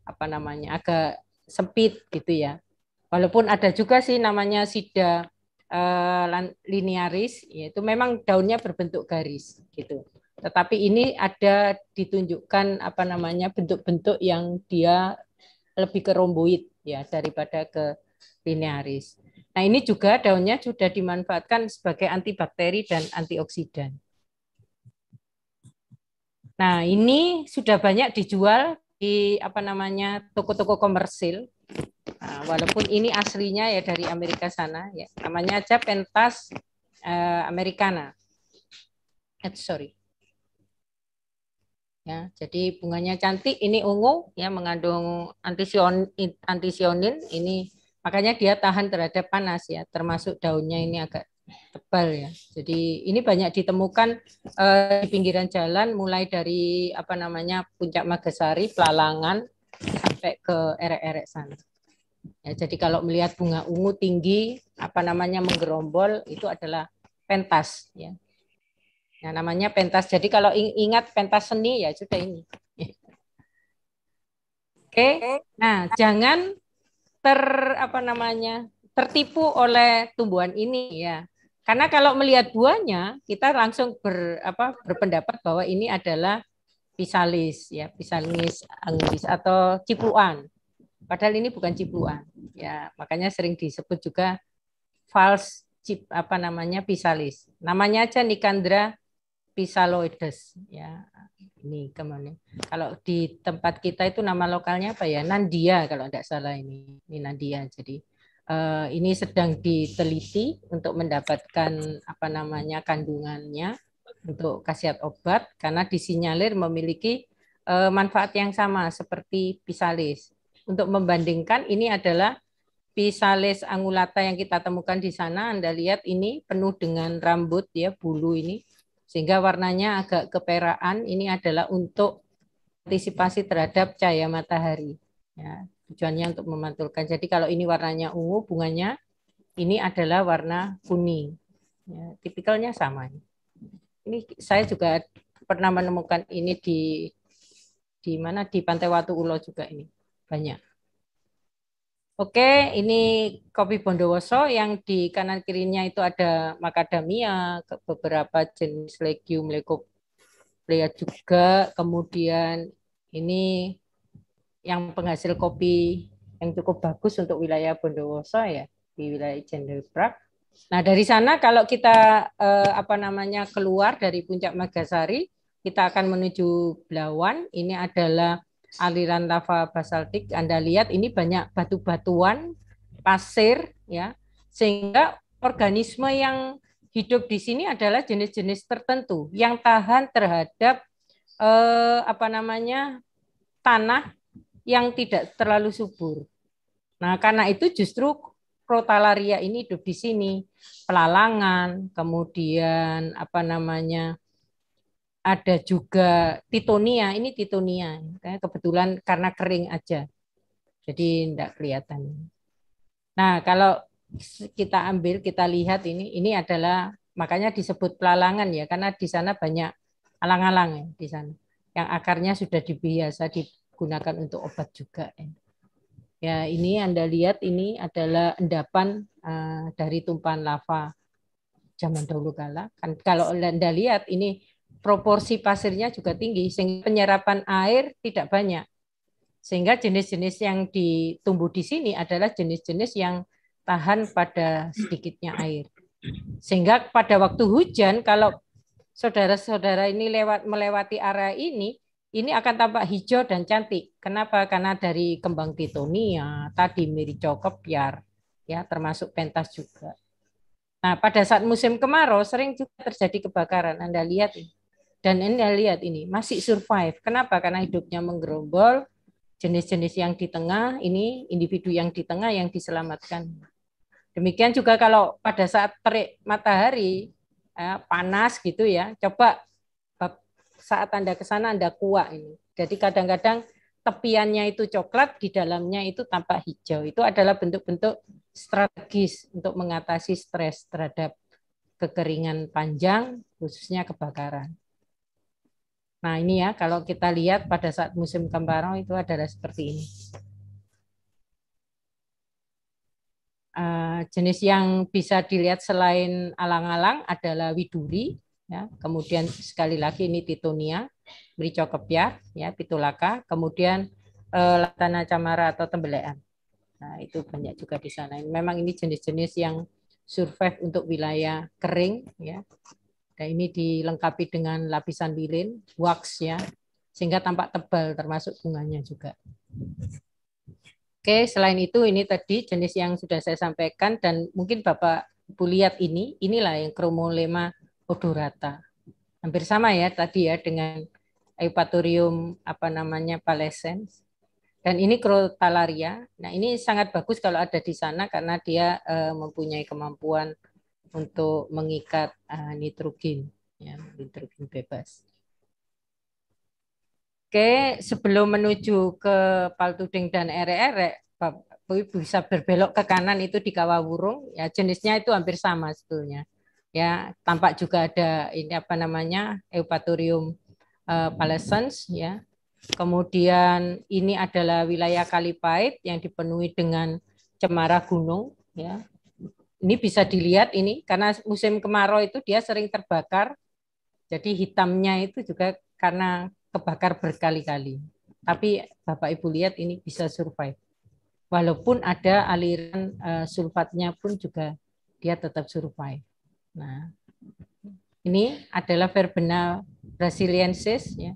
apa namanya? agak sempit gitu ya. Walaupun ada juga sih namanya sida eh, linearis yaitu memang daunnya berbentuk garis gitu. Tetapi ini ada ditunjukkan apa namanya bentuk-bentuk yang dia lebih ke romboid ya daripada ke linearis. Nah, ini juga daunnya sudah dimanfaatkan sebagai antibakteri dan antioksidan. Nah, ini sudah banyak dijual di apa namanya toko-toko komersil. Nah, walaupun ini aslinya ya dari Amerika sana ya. Namanya aja pentas uh, americana. Eh, sorry ya jadi bunganya cantik ini ungu ya mengandung antisionin antisionin ini makanya dia tahan terhadap panas ya termasuk daunnya ini agak tebal ya jadi ini banyak ditemukan eh, di pinggiran jalan mulai dari apa namanya puncak Magesari Pelalangan sampai ke erek-erek sana ya jadi kalau melihat bunga ungu tinggi apa namanya menggerombol itu adalah pentas ya Ya, namanya pentas. Jadi kalau ingat pentas seni ya sudah ini. Oke. Okay. Nah, jangan ter apa namanya? tertipu oleh tumbuhan ini ya. Karena kalau melihat buahnya, kita langsung ber apa berpendapat bahwa ini adalah pisalis ya, pisalis anggis atau cipuan Padahal ini bukan cipuan Ya, makanya sering disebut juga false cip apa namanya pisalis. Namanya aja Nikandra pisaloides ya ini kemana kalau di tempat kita itu nama lokalnya apa ya Nandia kalau tidak salah ini ini Nandia jadi uh, ini sedang diteliti untuk mendapatkan apa namanya kandungannya untuk khasiat obat karena disinyalir memiliki uh, manfaat yang sama seperti pisalis untuk membandingkan ini adalah pisalis angulata yang kita temukan di sana, Anda lihat ini penuh dengan rambut ya, bulu ini sehingga warnanya agak keperaan. Ini adalah untuk antisipasi terhadap cahaya matahari. Ya, tujuannya untuk memantulkan. Jadi kalau ini warnanya ungu, bunganya ini adalah warna kuning. Ya, tipikalnya sama. Ini saya juga pernah menemukan ini di di mana di Pantai Watu Ulo juga ini banyak. Oke, ini kopi Bondowoso yang di kanan kirinya itu ada macadamia, beberapa jenis legium lihat juga, kemudian ini yang penghasil kopi yang cukup bagus untuk wilayah Bondowoso ya, di wilayah Jenderal Nah, dari sana kalau kita eh, apa namanya keluar dari puncak Magasari, kita akan menuju Belawan. Ini adalah aliran lava basaltik Anda lihat ini banyak batu-batuan, pasir ya. Sehingga organisme yang hidup di sini adalah jenis-jenis tertentu yang tahan terhadap eh, apa namanya tanah yang tidak terlalu subur. Nah, karena itu justru Crotalaria ini hidup di sini, pelalangan, kemudian apa namanya ada juga titonia. Ini titonia, kebetulan karena kering aja. Jadi tidak kelihatan. Nah, kalau kita ambil, kita lihat ini, ini adalah makanya disebut pelalangan ya, karena di sana banyak alang-alang ya, di sana. Yang akarnya sudah dibiasa digunakan untuk obat juga. Ya. ya ini Anda lihat ini adalah endapan eh, dari tumpahan lava zaman dahulu kala. Kan kalau Anda lihat ini proporsi pasirnya juga tinggi sehingga penyerapan air tidak banyak. Sehingga jenis-jenis yang ditumbuh di sini adalah jenis-jenis yang tahan pada sedikitnya air. Sehingga pada waktu hujan kalau saudara-saudara ini lewat melewati area ini ini akan tampak hijau dan cantik. Kenapa? Karena dari kembang titonia, tadi mirico kepiar, ya termasuk pentas juga. Nah, pada saat musim kemarau sering juga terjadi kebakaran. Anda lihat ini dan Anda lihat ini masih survive. Kenapa? Karena hidupnya menggerombol, jenis-jenis yang di tengah ini individu yang di tengah yang diselamatkan. Demikian juga kalau pada saat terik matahari ya, panas gitu ya, coba saat Anda ke sana Anda kuat. ini. Jadi kadang-kadang tepiannya itu coklat, di dalamnya itu tampak hijau. Itu adalah bentuk-bentuk strategis untuk mengatasi stres terhadap kekeringan panjang, khususnya kebakaran. Nah ini ya kalau kita lihat pada saat musim kemarau itu adalah seperti ini. Uh, jenis yang bisa dilihat selain alang-alang adalah widuri, ya. kemudian sekali lagi ini titonia, mericokepia, ya pitulaka, kemudian uh, latana camara atau tembelean. Nah, itu banyak juga di sana. Memang ini jenis-jenis yang survive untuk wilayah kering ya. Nah, ini dilengkapi dengan lapisan lilin, wax ya, sehingga tampak tebal termasuk bunganya juga. Oke, selain itu ini tadi jenis yang sudah saya sampaikan dan mungkin Bapak Ibu lihat ini, inilah yang Chromolema odorata. Hampir sama ya tadi ya dengan Eupatorium apa namanya palescens. Dan ini Crotalaria. Nah, ini sangat bagus kalau ada di sana karena dia e, mempunyai kemampuan untuk mengikat uh, nitrogen, ya, nitrogen bebas. Oke, sebelum menuju ke paltuding dan erek-erek, Bapak Ibu bisa berbelok ke kanan itu di kawawurung, ya jenisnya itu hampir sama sebetulnya. Ya, tampak juga ada ini apa namanya? Eupatorium uh, eh, palescens ya. Kemudian ini adalah wilayah Kalipait yang dipenuhi dengan cemara gunung ya. Ini bisa dilihat ini karena musim kemarau itu dia sering terbakar. Jadi hitamnya itu juga karena kebakar berkali-kali. Tapi Bapak Ibu lihat ini bisa survive. Walaupun ada aliran uh, sulfatnya pun juga dia tetap survive. Nah, ini adalah verbena brasiliensis ya.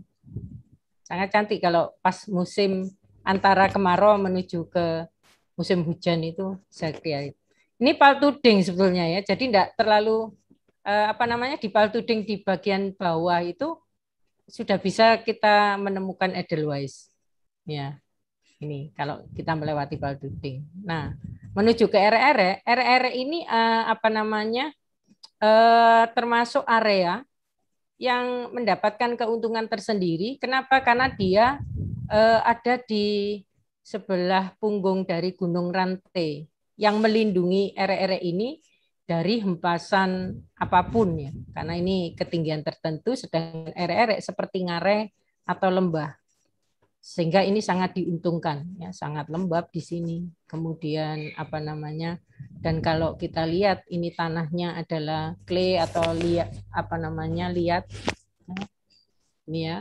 Sangat cantik kalau pas musim antara kemarau menuju ke musim hujan itu saya lihat ini paltuding sebetulnya ya. Jadi tidak terlalu eh, apa namanya di paltuding di bagian bawah itu sudah bisa kita menemukan edelweiss. Ya. Ini kalau kita melewati paltuding. Nah, menuju ke RR, RR ini eh, apa namanya? Eh, termasuk area yang mendapatkan keuntungan tersendiri. Kenapa? Karena dia eh, ada di sebelah punggung dari Gunung Rantai yang melindungi ere-ere ini dari hempasan apapun ya. Karena ini ketinggian tertentu sedangkan ere-ere seperti ngare atau lembah. Sehingga ini sangat diuntungkan ya, sangat lembab di sini. Kemudian apa namanya? Dan kalau kita lihat ini tanahnya adalah clay atau liat apa namanya? lihat Ini ya,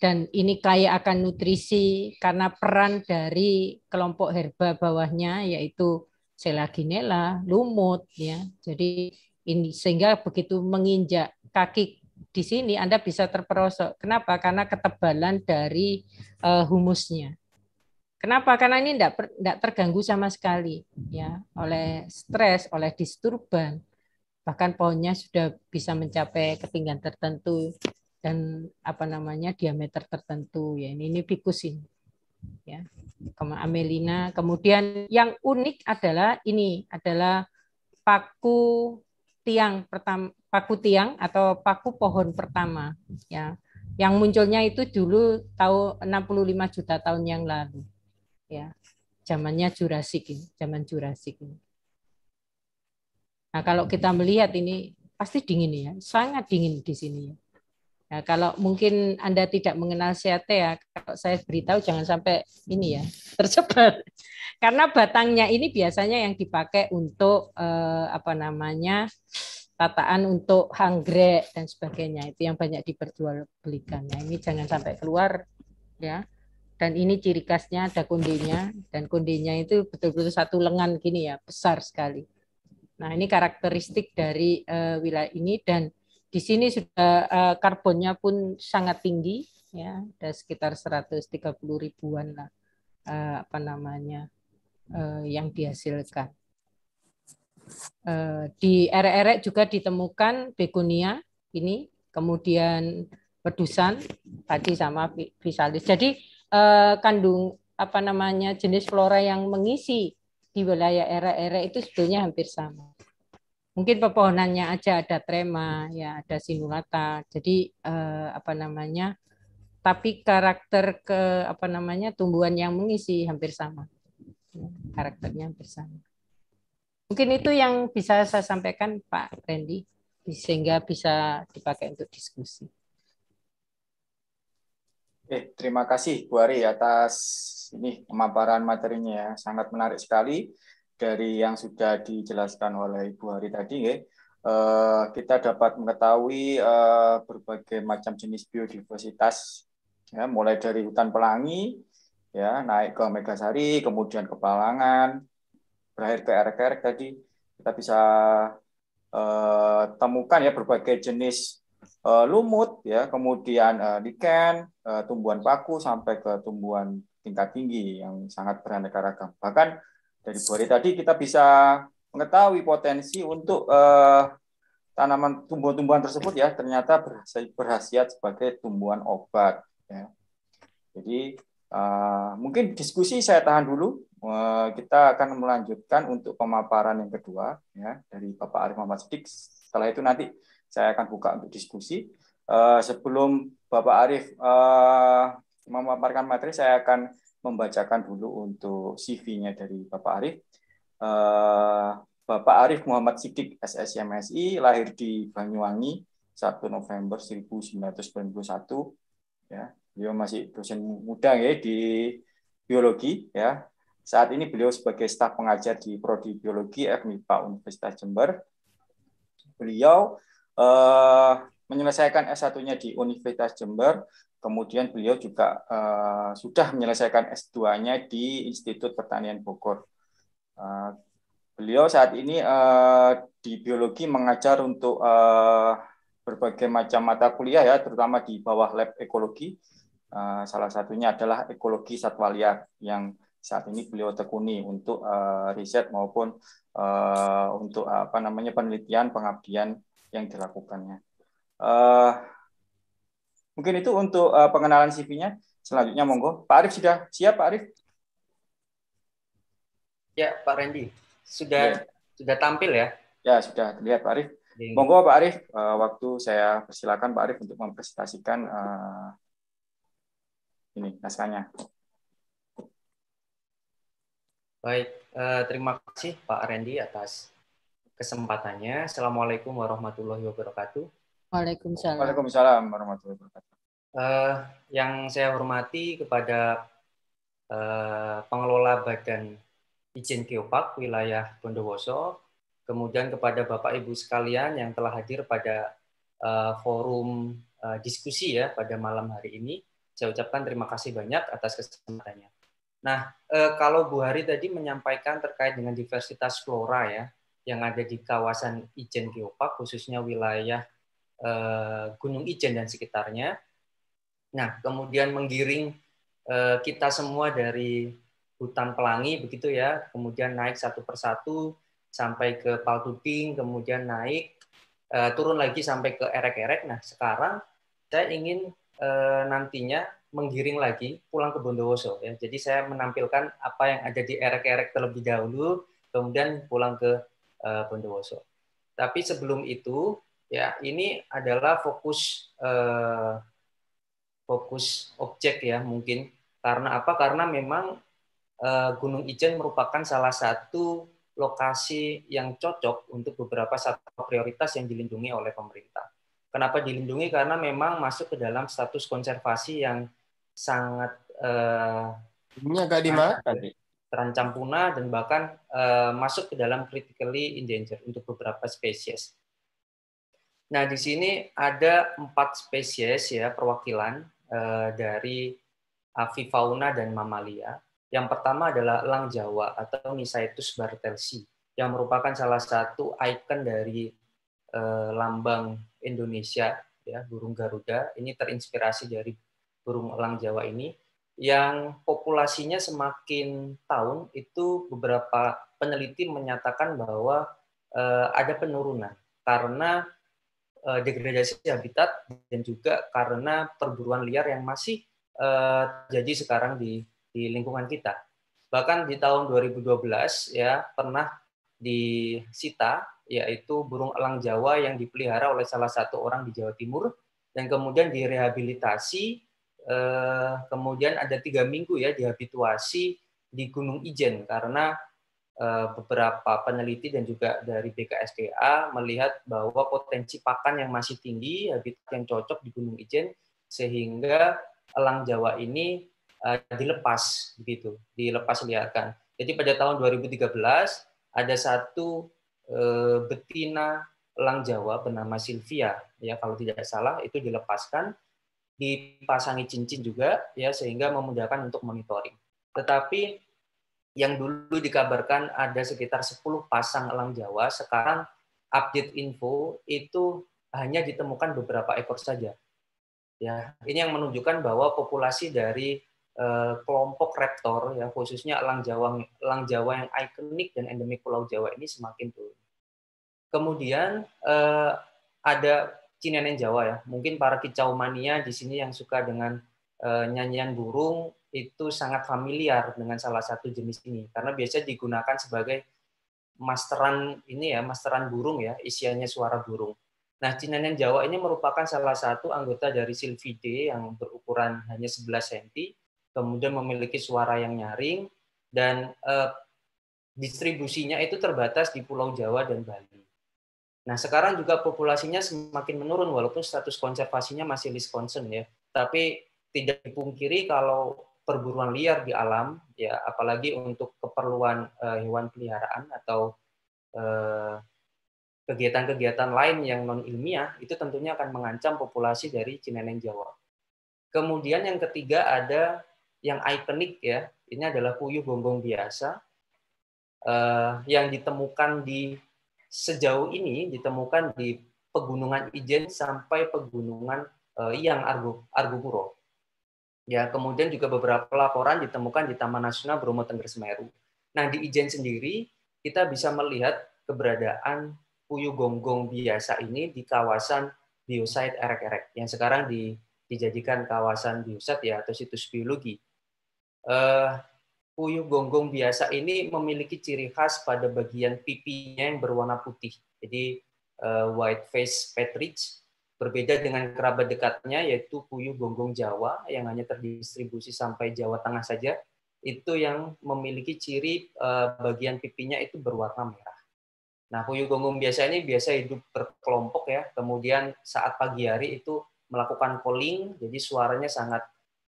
dan ini kaya akan nutrisi karena peran dari kelompok herba bawahnya yaitu selaginella, lumut ya. Jadi ini sehingga begitu menginjak kaki di sini Anda bisa terperosok. Kenapa? Karena ketebalan dari uh, humusnya. Kenapa? Karena ini tidak tidak terganggu sama sekali ya oleh stres, oleh disturban. Bahkan pohonnya sudah bisa mencapai ketinggian tertentu dan apa namanya diameter tertentu ya ini, ini pikus ini ya Amelina. Kemudian yang unik adalah ini adalah paku tiang pertama, paku tiang atau paku pohon pertama ya. Yang munculnya itu dulu tahun 65 juta tahun yang lalu. Ya. Zamannya Jurasik ini, zaman Jurasik ini. Nah, kalau kita melihat ini pasti dingin ya, sangat dingin di sini ya. Nah, kalau mungkin Anda tidak mengenal siate ya, kalau saya beritahu jangan sampai ini ya, tersebar. Karena batangnya ini biasanya yang dipakai untuk eh, apa namanya? tataan untuk anggrek dan sebagainya. Itu yang banyak diperjualbelikan. Nah, ini jangan sampai keluar ya. Dan ini ciri khasnya ada kondenya dan kondenya itu betul-betul satu lengan gini ya, besar sekali. Nah, ini karakteristik dari eh, wilayah ini dan di sini sudah eh, karbonnya pun sangat tinggi ya ada sekitar 130 ribuan lah eh, apa namanya eh, yang dihasilkan di era-era juga ditemukan begonia ini kemudian pedusan tadi sama visalis jadi kandung apa namanya jenis flora yang mengisi di wilayah era-era itu sebetulnya hampir sama mungkin pepohonannya aja ada trema ya ada sinulata jadi eh, apa namanya tapi karakter ke apa namanya tumbuhan yang mengisi hampir sama ya, karakternya hampir sama mungkin itu yang bisa saya sampaikan Pak Randy sehingga bisa dipakai untuk diskusi Eh terima kasih Bu Ari atas ini pemaparan materinya ya. sangat menarik sekali dari yang sudah dijelaskan oleh Ibu Hari tadi, ya, kita dapat mengetahui eh, berbagai macam jenis biodiversitas, ya, mulai dari hutan pelangi, ya, naik ke Megasari, kemudian ke Palangan, berakhir ke RKR tadi kita bisa uh, temukan ya berbagai jenis uh, lumut, ya, kemudian uh, diken, uh, tumbuhan paku sampai ke tumbuhan tingkat tinggi yang sangat beraneka ragam. Bahkan dari Bu tadi kita bisa mengetahui potensi untuk uh, tanaman tumbuhan-tumbuhan tersebut ya ternyata berhasil berhasiat sebagai tumbuhan obat. Ya. Jadi uh, mungkin diskusi saya tahan dulu. Eh, kita akan melanjutkan untuk pemaparan yang kedua ya dari Bapak Arif Muhammad Sidik. Setelah itu nanti saya akan buka untuk diskusi. sebelum Bapak Arif memaparkan materi, saya akan membacakan dulu untuk CV-nya dari Bapak Arif. Eh, Bapak Arif Muhammad Sidik, SSMSI, lahir di Banyuwangi 1 November 1991. Ya, beliau masih dosen muda ya di biologi ya. Saat ini beliau sebagai staf pengajar di Prodi Biologi FMIPA Universitas Jember. Beliau uh, menyelesaikan S1-nya di Universitas Jember Kemudian beliau juga uh, sudah menyelesaikan S2-nya di Institut Pertanian Bogor. Uh, beliau saat ini uh, di biologi mengajar untuk uh, berbagai macam mata kuliah ya, terutama di bawah lab ekologi. Uh, salah satunya adalah ekologi satwa liar yang saat ini beliau tekuni untuk uh, riset maupun uh, untuk apa namanya penelitian pengabdian yang dilakukannya. Uh, Mungkin itu untuk uh, pengenalan CV-nya. Selanjutnya monggo. Pak Arief sudah siap Pak Arief? Ya, Pak Randy. Sudah ya. sudah tampil ya? Ya, sudah terlihat Pak Arief. Ya. Monggo Pak Arief, uh, waktu saya persilakan Pak Arief untuk mempresentasikan uh, ini naskahnya. Baik, eh, terima kasih Pak Randy atas kesempatannya. Assalamualaikum warahmatullahi wabarakatuh. Waalaikumsalam. Waalaikumsalam warahmatullahi wabarakatuh. Uh, yang saya hormati kepada uh, pengelola Badan Izin Geopark wilayah Bondowoso, kemudian kepada Bapak Ibu sekalian yang telah hadir pada uh, forum uh, diskusi ya pada malam hari ini. Saya ucapkan terima kasih banyak atas kesempatannya. Nah, uh, kalau Bu Hari tadi menyampaikan terkait dengan diversitas flora ya yang ada di kawasan Ijen Geopark khususnya wilayah Eh, Gunung Ijen dan sekitarnya. Nah, kemudian menggiring eh, kita semua dari hutan pelangi begitu ya, kemudian naik satu persatu sampai ke Paltuting, kemudian naik eh, turun lagi sampai ke erek-erek. Nah, sekarang saya ingin nantinya menggiring lagi pulang ke Bondowoso ya. Jadi saya menampilkan apa yang ada di erek-erek terlebih dahulu, kemudian pulang ke Bondowoso. Tapi sebelum itu Ya, ini adalah fokus eh, fokus objek ya mungkin. Karena apa? Karena memang eh, Gunung Ijen merupakan salah satu lokasi yang cocok untuk beberapa satwa prioritas yang dilindungi oleh pemerintah. Kenapa dilindungi? Karena memang masuk ke dalam status konservasi yang sangat eh, terancam punah dan bahkan eh, masuk ke dalam critically endangered untuk beberapa spesies. Nah, di sini ada empat spesies ya perwakilan eh, dari avifauna dan mamalia. Yang pertama adalah elang Jawa atau Nisaetus bartelsi yang merupakan salah satu ikon dari eh, lambang Indonesia ya, burung Garuda. Ini terinspirasi dari burung elang Jawa ini yang populasinya semakin tahun itu beberapa peneliti menyatakan bahwa eh, ada penurunan karena Eh, degradasi habitat dan juga karena perburuan liar yang masih uh, eh, jadi sekarang di di lingkungan kita. Bahkan di tahun 2012 ya pernah disita yaitu burung elang Jawa yang dipelihara oleh salah satu orang di Jawa Timur dan kemudian direhabilitasi eh, kemudian ada tiga minggu ya dihabituasi di Gunung Ijen karena Eh, beberapa peneliti dan juga dari BKSDA melihat bahwa potensi pakan yang masih tinggi, habitat yang cocok di Gunung Ijen, sehingga elang Jawa ini eh, dilepas begitu, dilepas liarkan. Jadi pada tahun 2013 ada satu eh, betina elang Jawa bernama Sylvia, ya kalau tidak salah itu dilepaskan, dipasangi cincin juga, ya sehingga memudahkan untuk monitoring. Tetapi yang dulu dikabarkan ada sekitar 10 pasang elang Jawa, sekarang update info itu hanya ditemukan beberapa ekor saja. Ya, ini yang menunjukkan bahwa populasi dari eh, kelompok raptor ya khususnya elang Jawa elang Jawa yang ikonik dan endemik Pulau Jawa ini semakin turun. Kemudian eh, ada Cinenen Jawa ya. Mungkin para kicau mania di sini yang suka dengan eh, nyanyian burung itu sangat familiar dengan salah satu jenis ini karena biasanya digunakan sebagai masteran ini ya masteran burung ya isiannya suara burung. Nah, cinanen Jawa ini merupakan salah satu anggota dari Sylvidae yang berukuran hanya 11 cm, kemudian memiliki suara yang nyaring dan eh, distribusinya itu terbatas di Pulau Jawa dan Bali. Nah, sekarang juga populasinya semakin menurun walaupun status konservasinya masih least concern ya. Tapi tidak dipungkiri kalau perburuan liar di alam, ya apalagi untuk keperluan uh, hewan peliharaan atau kegiatan eh, kegiatan-kegiatan lain yang non ilmiah itu tentunya akan mengancam populasi dari cineneng Jawa. Kemudian yang ketiga ada yang ikonik ya, ini adalah puyuh gonggong biasa uh, yang ditemukan di sejauh ini ditemukan di pegunungan Ijen sampai pegunungan uh, yang Argo Argopuro. Ya, kemudian juga beberapa laporan ditemukan di Taman Nasional Bromo Tengger Semeru. Nah, di Ijen sendiri kita bisa melihat keberadaan puyuh gonggong biasa ini di kawasan biosite erek-erek yang sekarang di, dijadikan kawasan biosite ya atau situs biologi. Uh, eh, puyuh gonggong biasa ini memiliki ciri khas pada bagian pipinya yang berwarna putih. Jadi uh, white face petridge Berbeda dengan kerabat dekatnya yaitu puyuh gonggong Jawa yang hanya terdistribusi sampai Jawa Tengah saja, itu yang memiliki ciri eh, bagian pipinya itu berwarna merah. Nah, puyuh gonggong biasa ini biasa hidup berkelompok ya. Kemudian saat pagi hari itu melakukan calling, jadi suaranya sangat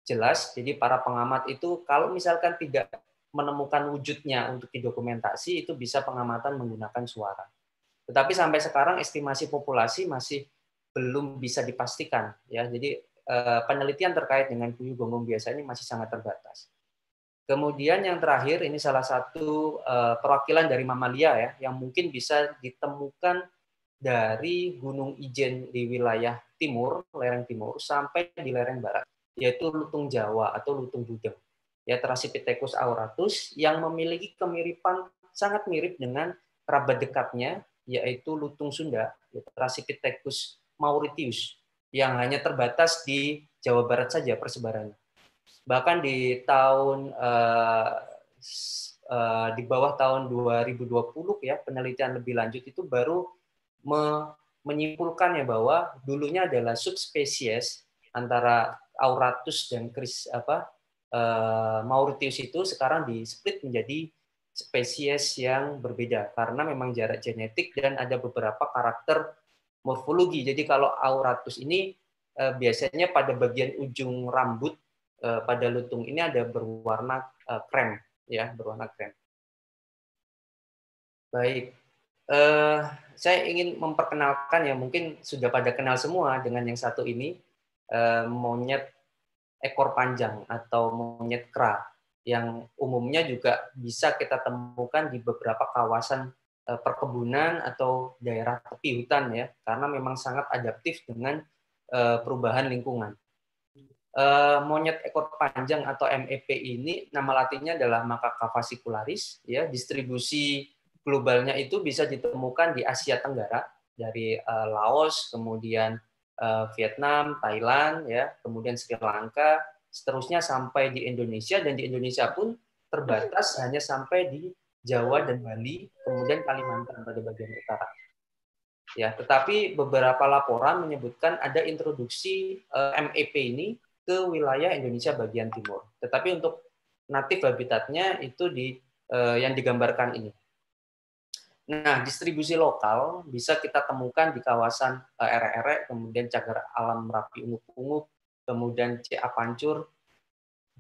jelas. Jadi para pengamat itu kalau misalkan tidak menemukan wujudnya untuk didokumentasi itu bisa pengamatan menggunakan suara. Tetapi sampai sekarang estimasi populasi masih belum bisa dipastikan ya. Jadi eh, penelitian terkait dengan puyuh gonggong biasa ini masih sangat terbatas. Kemudian yang terakhir ini salah satu eh, perwakilan dari mamalia ya yang mungkin bisa ditemukan dari Gunung Ijen di wilayah timur, lereng timur sampai di lereng barat, yaitu lutung Jawa atau lutung Budeng. Ya Trachypithecus auratus yang memiliki kemiripan sangat mirip dengan kerabat dekatnya yaitu lutung Sunda, ya, Trachypithecus Mauritius yang hanya terbatas di Jawa Barat saja persebarannya. Bahkan di tahun uh, uh, di bawah tahun 2020 ya penelitian lebih lanjut itu baru me ya bahwa dulunya adalah subspesies antara Auratus dan Chris apa uh, Mauritius itu sekarang di split menjadi spesies yang berbeda karena memang jarak genetik dan ada beberapa karakter morfologi. Jadi kalau auratus ini eh, biasanya pada bagian ujung rambut eh, pada lutung ini ada berwarna eh, krem, ya berwarna krem. Baik, eh, saya ingin memperkenalkan yang mungkin sudah pada kenal semua dengan yang satu ini eh, monyet ekor panjang atau monyet kera yang umumnya juga bisa kita temukan di beberapa kawasan Eh, perkebunan atau daerah tepi hutan ya, karena memang sangat adaptif dengan eh, perubahan lingkungan. Eh, monyet ekor panjang atau MEP ini nama latinnya adalah Macaca fascicularis ya, distribusi globalnya itu bisa ditemukan di Asia Tenggara dari Laos, kemudian Vietnam, Thailand ya, kemudian Sri Lanka, seterusnya sampai di Indonesia dan di Indonesia pun terbatas hanya sampai di Jawa dan Bali, kemudian Kalimantan pada bagian utara. Ya, tetapi beberapa laporan menyebutkan ada introduksi eh, MAP e MEP ini ke wilayah Indonesia bagian timur. Tetapi untuk natif habitatnya itu di eh, yang digambarkan ini. Nah, distribusi lokal bisa kita temukan di kawasan eh, RRE, kemudian cagar alam Merapi ungu ungup kemudian CA Pancur,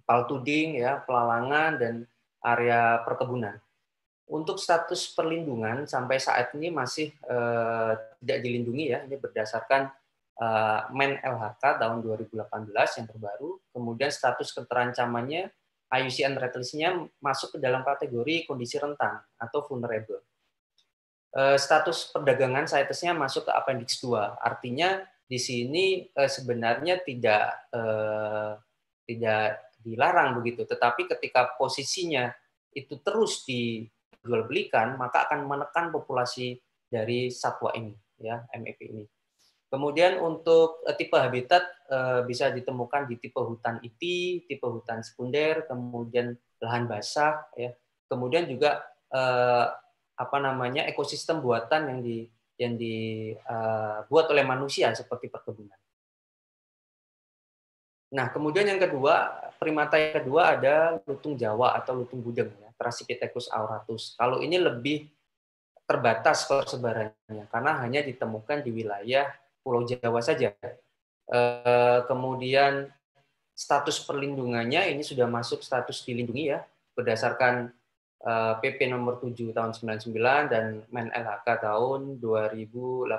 Paltuding ya, Pelalangan dan area perkebunan. Untuk status perlindungan sampai saat ini masih eh, tidak dilindungi ya, ini berdasarkan eh, Men LHK tahun 2018 yang terbaru. Kemudian status keterancamannya IUCN red list masuk ke dalam kategori kondisi rentang atau vulnerable. Eh, status perdagangan CITES-nya masuk ke appendix 2. Artinya di sini eh, sebenarnya tidak eh, tidak dilarang begitu, tetapi ketika posisinya itu terus di jual belikan maka akan menekan populasi dari satwa ini ya MEP ini. Kemudian untuk eh, tipe habitat eh, bisa ditemukan di tipe hutan iti, tipe hutan sekunder, kemudian lahan basah ya. Kemudian juga eh, apa namanya ekosistem buatan yang di yang dibuat oleh manusia seperti perkebunan. Nah, kemudian yang kedua, primata yang kedua ada lutung Jawa atau lutung budeng Trachypithecus auratus. Kalau ini lebih terbatas persebarannya karena hanya ditemukan di wilayah Pulau Jawa saja. Eh, kemudian status perlindungannya ini sudah masuk status dilindungi ya berdasarkan PP eh, nomor 7 tahun 99 dan Men LHK tahun 2018.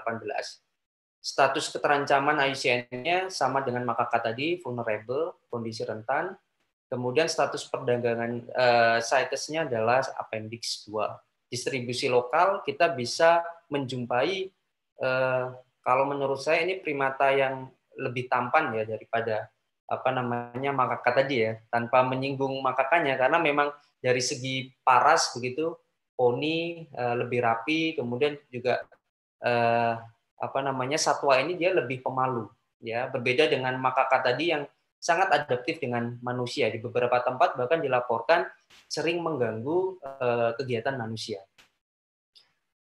Status keterancaman IUCN-nya sama dengan Makaka tadi, vulnerable, kondisi rentan, Kemudian status perdagangan uh, eh, cites adalah appendix 2. Distribusi lokal kita bisa menjumpai uh, kalau menurut saya ini primata yang lebih tampan ya daripada apa namanya makaka tadi ya tanpa menyinggung makakanya karena memang dari segi paras begitu poni e, lebih rapi kemudian juga e, apa namanya satwa ini dia lebih pemalu ya berbeda dengan makaka tadi yang sangat adaptif dengan manusia. Di beberapa tempat bahkan dilaporkan sering mengganggu uh, kegiatan manusia.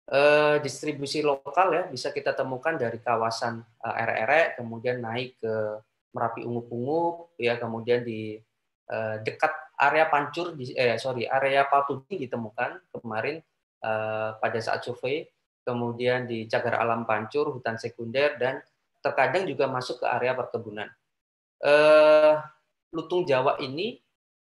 Uh, distribusi lokal ya bisa kita temukan dari kawasan uh, eh, RRE kemudian naik ke Merapi ungu ungu ya kemudian di uh, dekat area Pancur di eh sorry area ini ditemukan kemarin uh, pada saat survei kemudian di cagar alam Pancur hutan sekunder dan terkadang juga masuk ke area perkebunan eh, lutung Jawa ini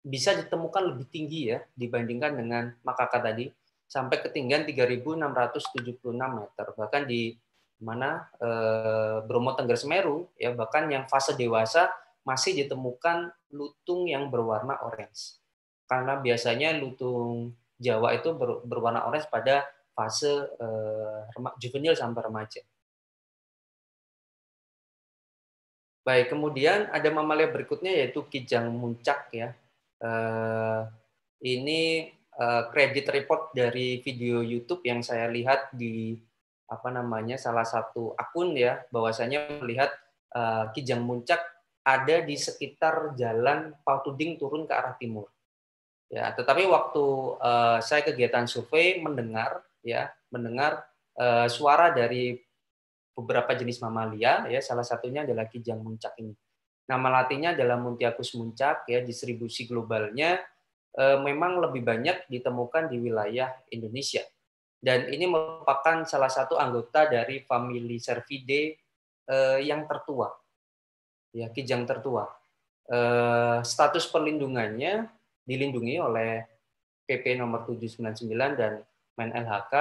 bisa ditemukan lebih tinggi ya dibandingkan dengan Makaka tadi sampai ketinggian 3.676 meter bahkan di mana eh, Bromo Tengger Semeru ya bahkan yang fase dewasa masih ditemukan lutung yang berwarna orange karena biasanya lutung Jawa itu ber, berwarna orange pada fase eh, juvenil sampai remaja. Baik, kemudian ada mamalia berikutnya yaitu Kijang Muncak ya. Eh, ini eh, kredit report dari video YouTube yang saya lihat di apa namanya salah satu akun ya, bahwasanya melihat eh, Kijang Muncak ada di sekitar jalan Pautuding turun ke arah timur. Ya, tetapi waktu saya kegiatan survei mendengar ya, mendengar suara dari beberapa jenis mamalia ya salah satunya adalah kijang muncak ini. Nama latinnya adalah Muntiacus muncak ya distribusi globalnya e, memang lebih banyak ditemukan di wilayah Indonesia. Dan ini merupakan salah satu anggota dari famili Cervidae e, eh, yang tertua. Ya, kijang tertua. e, status perlindungannya dilindungi oleh PP nomor 799 dan Men LHK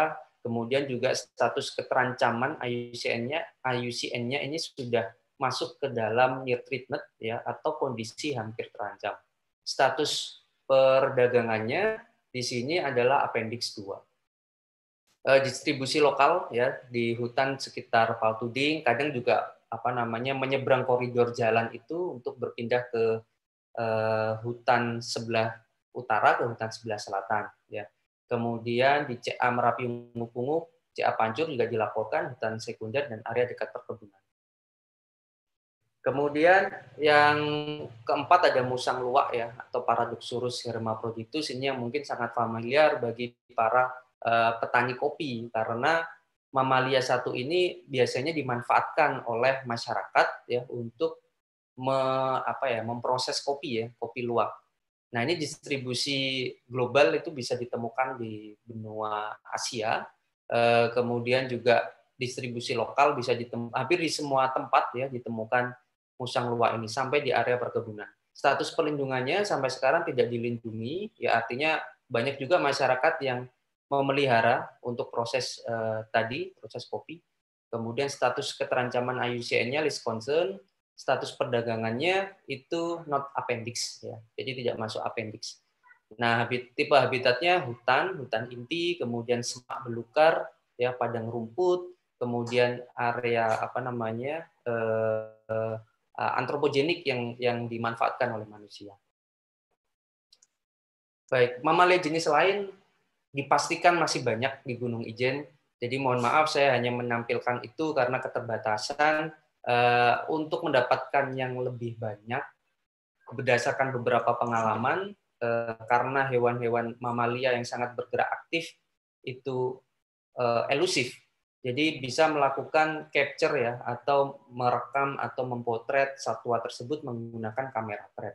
Kemudian juga status keterancaman IUCN-nya, IUCN-nya ini sudah masuk ke dalam near treatment ya atau kondisi hampir terancam. Status perdagangannya di sini adalah appendix 2. E, eh, distribusi lokal ya di hutan sekitar Paltuding kadang juga apa namanya menyeberang koridor jalan itu untuk berpindah ke e, hutan sebelah utara ke hutan sebelah selatan ya kemudian di CA Merapi ungu CA Pancur juga dilaporkan hutan sekunder dan area dekat perkebunan. Kemudian yang keempat ada musang luak ya atau Paradoxurus hermaphroditus ini yang mungkin sangat familiar bagi para uh, petani kopi karena mamalia satu ini biasanya dimanfaatkan oleh masyarakat ya untuk me, apa ya memproses kopi ya kopi luak Nah, ini distribusi global itu bisa ditemukan di benua Asia, eh, kemudian juga distribusi lokal bisa ditemukan hampir di semua tempat ya ditemukan musang luwak ini sampai di area perkebunan. Status perlindungannya sampai sekarang tidak dilindungi, ya artinya banyak juga masyarakat yang memelihara untuk proses eh, tadi, proses kopi. Kemudian status keterancaman IUCN-nya list concern, status perdagangannya itu not appendix ya. Jadi tidak masuk appendix. Nah, habit, tipe habitatnya hutan, hutan inti, kemudian semak belukar, ya padang rumput, kemudian area apa namanya eh, eh, antropogenik yang yang dimanfaatkan oleh manusia. Baik, mamalia jenis lain dipastikan masih banyak di Gunung Ijen. Jadi mohon maaf saya hanya menampilkan itu karena keterbatasan Eh, untuk mendapatkan yang lebih banyak berdasarkan beberapa pengalaman eh, karena hewan-hewan mamalia yang sangat bergerak aktif itu eh, elusif. Jadi bisa melakukan capture ya atau merekam atau memotret satwa tersebut menggunakan kamera trap.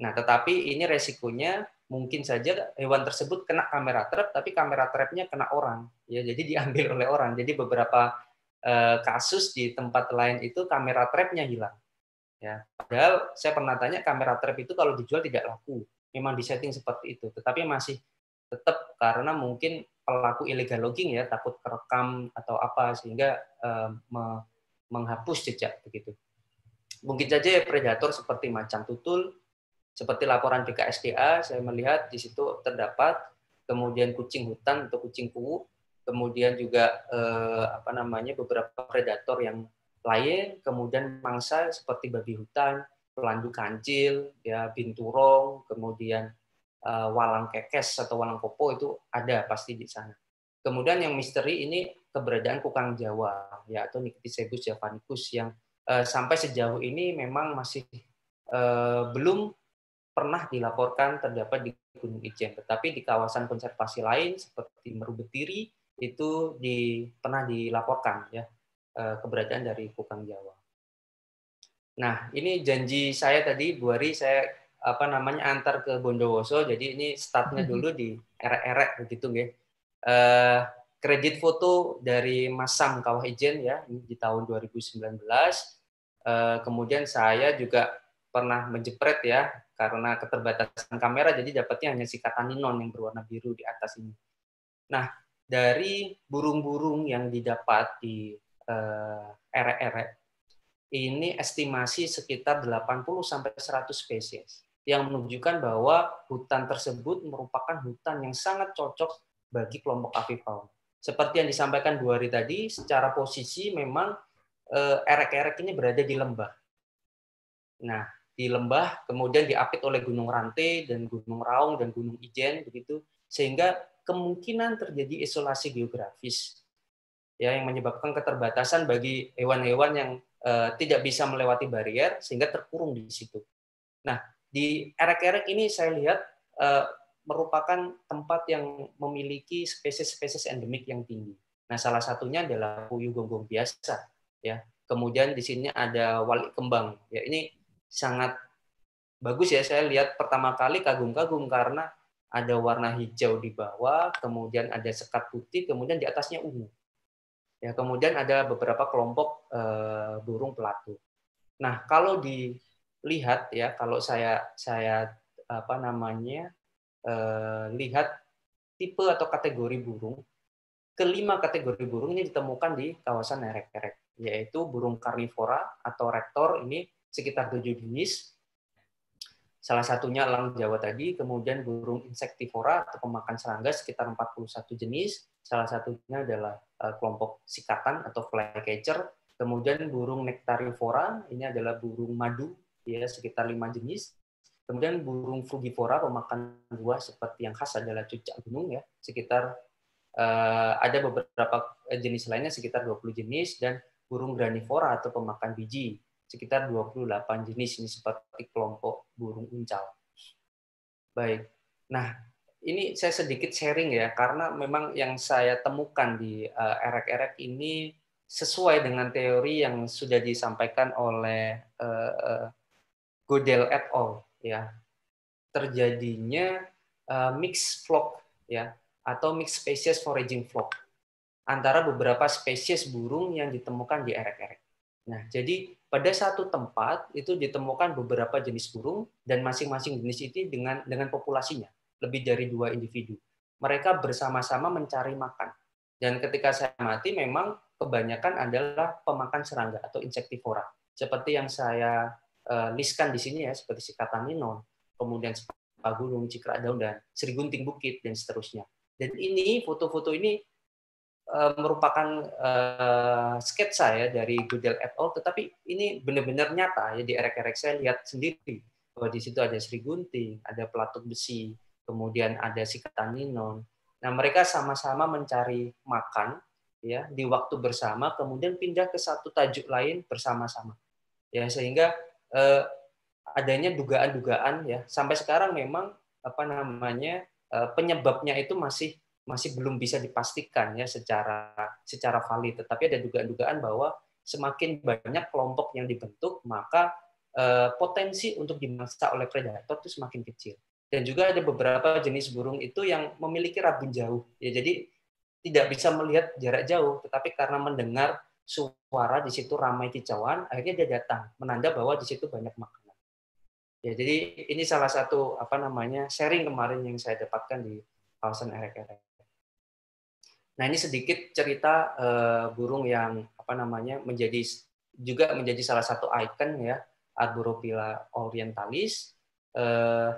Nah, tetapi ini resikonya mungkin saja hewan tersebut kena kamera trap tapi kamera trapnya kena orang ya jadi diambil oleh orang jadi beberapa Eh, kasus di tempat lain itu kamera trapnya hilang. Ya, padahal saya pernah tanya kamera trap itu kalau dijual tidak laku. Memang disetting seperti itu, tetapi masih tetap karena mungkin pelaku illegal logging ya takut terekam atau apa sehingga um, menghapus jejak begitu. Mungkin saja ya, predator seperti macan tutul, seperti laporan BKSDA saya melihat di situ terdapat kemudian kucing hutan atau kucing kuku kemudian juga eh, apa namanya beberapa predator yang lain, kemudian mangsa seperti babi hutan, pelandu kancil, ya binturong, kemudian eh, walang kekes atau walang popo itu ada pasti di sana. Kemudian yang misteri ini keberadaan kukang Jawa, ya atau Nycticebus javanicus yang eh, sampai sejauh ini memang masih eh, belum pernah dilaporkan terdapat di Gunung Ijen, tetapi di kawasan konservasi lain seperti Merubetiri itu di, pernah dilaporkan ya eh, keberadaan dari kukang Jawa. Nah, ini janji saya tadi Bu Ari saya apa namanya antar ke Bondowoso. Jadi ini startnya mm-hmm. dulu di erek-erek begitu ya. kredit foto dari Mas Sam Kawah Ijen ya di tahun 2019. Eh, kemudian saya juga pernah menjepret ya karena keterbatasan kamera jadi dapatnya hanya sikatan ninon yang berwarna biru di atas ini. Nah, dari burung-burung yang didapat di eh, ere-ere ini estimasi sekitar 80 sampai 100 spesies yang menunjukkan bahwa hutan tersebut merupakan hutan yang sangat cocok bagi kelompok avifauna. Seperti yang disampaikan Bu Hari tadi, secara posisi memang eh, erek-erek ini berada di lembah. Nah, di lembah kemudian diapit oleh Gunung Rante dan Gunung Raung dan Gunung Ijen begitu sehingga kemungkinan terjadi isolasi geografis ya yang menyebabkan keterbatasan bagi hewan-hewan yang e, tidak bisa melewati barrier sehingga terkurung di situ. Nah, di erek-erek ini saya lihat e, merupakan tempat yang memiliki spesies-spesies endemik yang tinggi. Nah, salah satunya adalah puyuh gonggong biasa, ya. Kemudian di sini ada wali kembang. Ya, ini sangat bagus ya. Saya lihat pertama kali kagum-kagum karena ada warna hijau di bawah, kemudian ada sekat putih, kemudian di atasnya ungu. Ya, kemudian ada beberapa kelompok e, burung pelatuk. Nah, kalau dilihat ya, kalau saya saya apa namanya e, lihat tipe atau kategori burung, kelima kategori burung ini ditemukan di kawasan erek-erek, yaitu burung karnivora atau rektor ini sekitar tujuh jenis, Salah satunya elang Jawa tadi, kemudian burung insektivora atau pemakan serangga sekitar 41 jenis. Salah satunya adalah eh, kelompok sikatan atau flycatcher. Kemudian burung nektarivora, ini adalah burung madu, ya sekitar 5 jenis. Kemudian burung frugivora pemakan buah seperti yang khas adalah cucak gunung ya, sekitar uh, ada beberapa eh, jenis lainnya sekitar 20 jenis dan burung granivora atau pemakan biji sekitar 28 jenis ini seperti kelompok burung uncal. Baik. Nah, ini saya sedikit sharing ya karena memang yang saya temukan di eh, erek-erek ini sesuai dengan teori yang sudah disampaikan oleh eh, eh, Godel et al ya. Terjadinya mix flock ya atau mixed species foraging flock antara beberapa spesies burung yang ditemukan di erek-erek. Nah, jadi pada satu tempat itu ditemukan beberapa jenis burung dan masing-masing jenis itu dengan dengan populasinya lebih dari dua individu. Mereka bersama-sama mencari makan. Dan ketika saya mati memang kebanyakan adalah pemakan serangga atau insektivora. Seperti yang saya eh, listkan di sini ya, seperti sikataminon, kemudian sepa cikra daun, dan serigunting bukit, dan seterusnya. Dan ini, foto-foto ini Eh, merupakan uh, sketsa ya dari Goodell et al. Tetapi ini benar-benar nyata ya di erek-erek saya lihat sendiri bahwa di situ ada Sri Gunting, ada pelatuk besi, kemudian ada Sikataninon. Nah mereka sama-sama mencari makan ya di waktu bersama, kemudian pindah ke satu tajuk lain bersama-sama. Ya sehingga uh, adanya dugaan-dugaan ya sampai sekarang memang apa namanya penyebabnya itu masih masih belum bisa dipastikan ya secara secara valid tetapi ada dugaan-dugaan bahwa semakin banyak kelompok yang dibentuk maka eh, potensi untuk dimangsa oleh predator itu semakin kecil dan juga ada beberapa jenis burung itu yang memiliki rabun jauh ya jadi tidak bisa melihat jarak jauh tetapi karena mendengar suara di situ ramai kicauan akhirnya dia datang menanda bahwa di situ banyak makanan ya jadi ini salah satu apa namanya sharing kemarin yang saya dapatkan di kawasan erek-erek Nah ini sedikit cerita uh, burung yang apa namanya menjadi juga menjadi salah satu ikon ya Arboropila orientalis. Uh,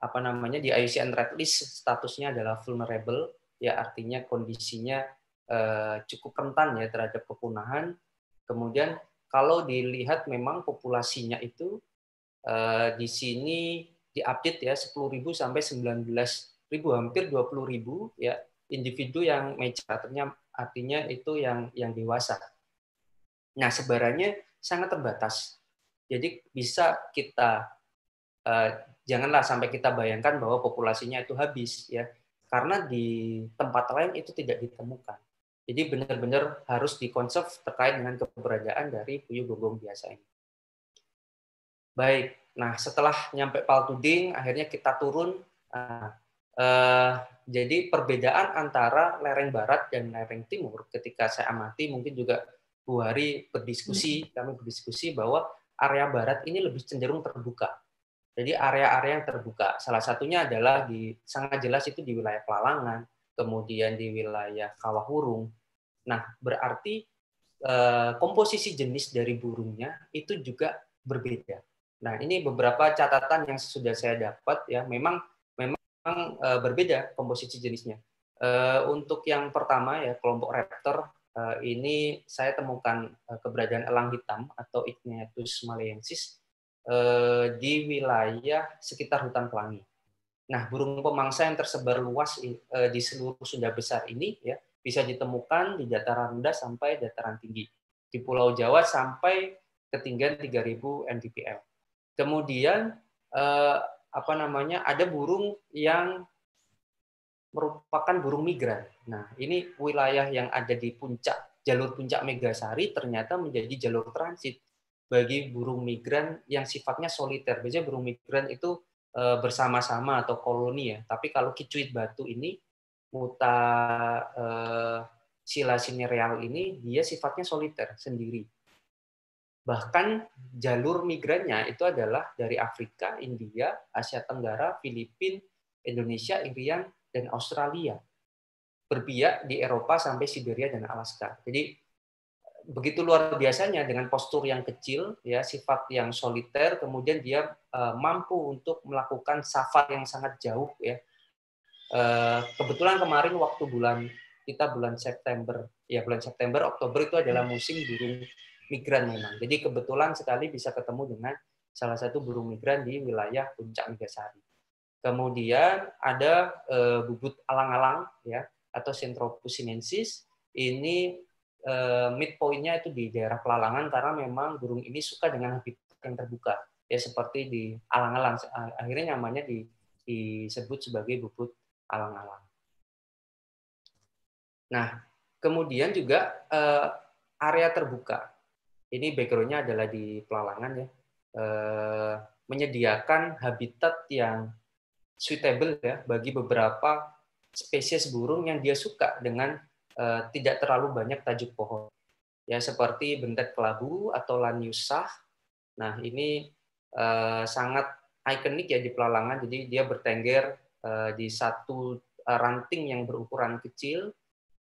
apa namanya di IUCN Red List statusnya adalah vulnerable ya artinya kondisinya eh, cukup rentan ya terhadap kepunahan. Kemudian kalau dilihat memang populasinya itu eh, di sini diupdate ya 10.000 sampai 19.000 hampir 20.000 ya individu yang mature, artinya artinya itu yang yang dewasa. Nah, sebarannya sangat terbatas. Jadi bisa kita eh, janganlah sampai kita bayangkan bahwa populasinya itu habis ya. Karena di tempat lain itu tidak ditemukan. Jadi benar-benar harus dikonserv terkait dengan keberadaan dari puyuh gonggong biasa ini. Baik, nah setelah nyampe Paltuding, akhirnya kita turun. Eh, Uh, jadi perbedaan antara lereng barat dan lereng timur ketika saya amati mungkin juga Bu Hari berdiskusi, hmm. kami berdiskusi bahwa area barat ini lebih cenderung terbuka. Jadi area-area yang terbuka, salah satunya adalah di sangat jelas itu di wilayah Pelalangan, kemudian di wilayah Kawahurung. Nah, berarti eh, komposisi jenis dari burungnya itu juga berbeda. Nah, ini beberapa catatan yang sudah saya dapat ya. Memang memang uh, berbeda komposisi jenisnya. Uh, untuk yang pertama ya kelompok raptor uh, ini saya temukan uh, keberadaan elang hitam atau Ignetus malayensis uh, di wilayah sekitar hutan pelangi. Nah, burung pemangsa yang tersebar luas uh, di seluruh Sunda besar ini ya bisa ditemukan di dataran rendah sampai dataran tinggi. Di Pulau Jawa sampai ketinggian 3000 mdpl. Kemudian apa namanya ada burung yang merupakan burung migran. Nah, ini wilayah yang ada di puncak jalur puncak Megasari ternyata menjadi jalur transit bagi burung migran yang sifatnya soliter. Biasanya burung migran itu eh, bersama-sama atau koloni ya. Tapi kalau kicuit batu ini muta e, sila ini dia sifatnya soliter sendiri. Bahkan jalur migrannya itu adalah dari Afrika, India, Asia Tenggara, Filipina, Indonesia, Irian, dan Australia. Berbiak di Eropa sampai Siberia dan Alaska. Jadi begitu luar biasanya dengan postur yang kecil, ya sifat yang soliter, kemudian dia uh, mampu untuk melakukan safar yang sangat jauh, ya. Uh, kebetulan kemarin waktu bulan kita bulan September, ya bulan September, Oktober itu adalah musim burung migran memang. Jadi kebetulan sekali bisa ketemu dengan salah satu burung migran di wilayah Puncak Megasari. Kemudian ada e, bubut alang-alang ya atau Centropus sinensis. Ini e, midpointnya itu di daerah Pelalangan karena memang burung ini suka dengan habitat yang terbuka ya seperti di alang-alang. Akhirnya namanya di, disebut sebagai bubut alang-alang. Nah, kemudian juga eh, area terbuka ini backgroundnya adalah di Pelalangan ya, eh, menyediakan habitat yang suitable ya bagi beberapa spesies burung yang dia suka dengan eh, tidak terlalu banyak tajuk pohon. Ya seperti bentet kelabu atau lanyusah Nah ini eh, sangat ikonik ya di Pelalangan, jadi dia bertengger eh, di satu eh, ranting yang berukuran kecil,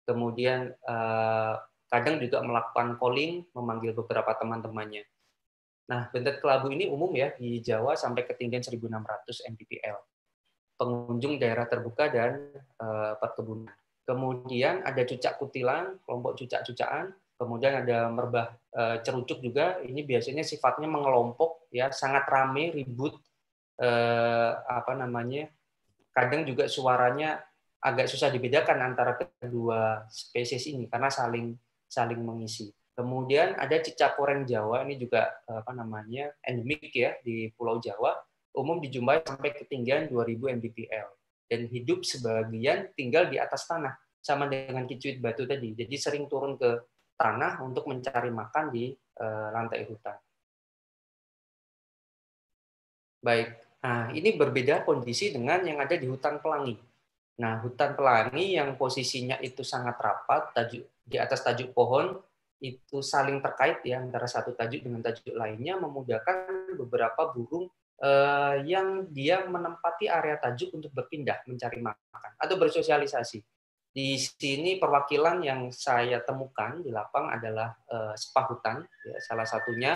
kemudian eh, kadang juga melakukan calling memanggil beberapa teman-temannya. Nah, bentet kelabu ini umum ya di Jawa sampai ketinggian 1.600 mdpl. Pengunjung daerah terbuka dan e, perkebunan. Kemudian ada cucak kutilang, kelompok cucak cucaan Kemudian ada merbah e, cerucuk juga. Ini biasanya sifatnya mengelompok ya, sangat ramai ribut. E, apa namanya? Kadang juga suaranya agak susah dibedakan antara kedua spesies ini karena saling saling mengisi. Kemudian ada cicak goreng Jawa ini juga apa namanya endemik ya di Pulau Jawa, umum dijumpai sampai ketinggian 2000 mdpl dan hidup sebagian tinggal di atas tanah sama dengan kicuit batu tadi. Jadi sering turun ke tanah untuk mencari makan di eh, lantai hutan. Baik. Nah, ini berbeda kondisi dengan yang ada di hutan pelangi. Nah, hutan pelangi yang posisinya itu sangat rapat, di atas tajuk pohon itu saling terkait ya antara satu tajuk dengan tajuk lainnya memudahkan beberapa burung eh, yang dia menempati area tajuk untuk berpindah mencari makan atau bersosialisasi. Di sini perwakilan yang saya temukan di lapang adalah eh, sepahutan ya, salah satunya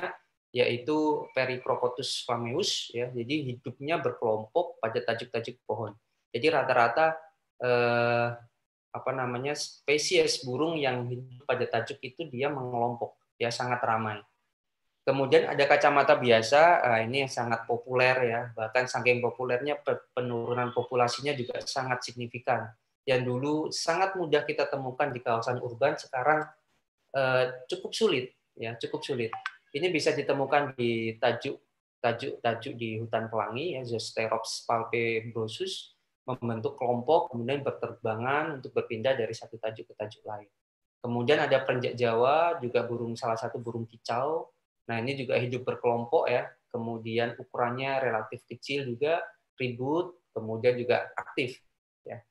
yaitu Pericrocotus fameus ya. Jadi hidupnya berkelompok pada tajuk-tajuk pohon. Jadi rata-rata eh, apa namanya spesies burung yang hidup pada tajuk itu dia mengelompok, ya sangat ramai. Kemudian ada kacamata biasa, eh, ini yang sangat populer ya, bahkan saking populernya penurunan populasinya juga sangat signifikan. Yang dulu sangat mudah kita temukan di kawasan urban, sekarang eh, cukup sulit ya, cukup sulit. Ini bisa ditemukan di tajuk tajuk tajuk di hutan pelangi ya, Zosterops palpebrosus membentuk kelompok, kemudian berterbangan untuk berpindah dari satu tajuk ke tajuk lain. Kemudian ada perenjak Jawa, juga burung salah satu burung kicau. Nah ini juga hidup berkelompok ya, kemudian ukurannya relatif kecil juga, ribut, kemudian juga aktif. Ya.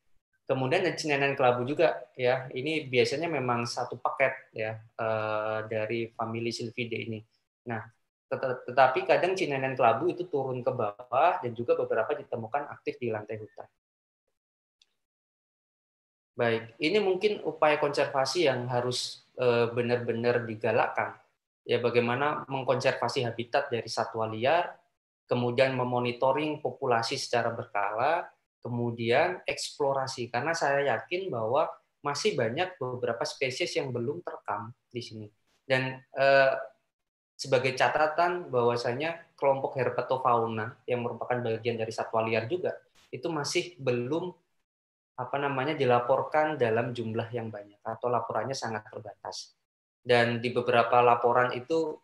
Kemudian ada cenenan kelabu juga ya. Ini biasanya memang satu paket ya eh, dari famili Silvide ini. Nah tetapi kadang cinenan kelabu itu turun ke bawah dan juga beberapa ditemukan aktif di lantai hutan. Baik, ini mungkin upaya konservasi yang harus eh, benar-benar digalakkan. Ya bagaimana mengkonservasi habitat dari satwa liar, kemudian memonitoring populasi secara berkala, kemudian eksplorasi karena saya yakin bahwa masih banyak beberapa spesies yang belum terekam di sini. Dan eh, sebagai catatan bahwasanya kelompok herpetofauna yang merupakan bagian dari satwa liar juga itu masih belum apa namanya dilaporkan dalam jumlah yang banyak atau laporannya sangat terbatas. Dan di beberapa laporan itu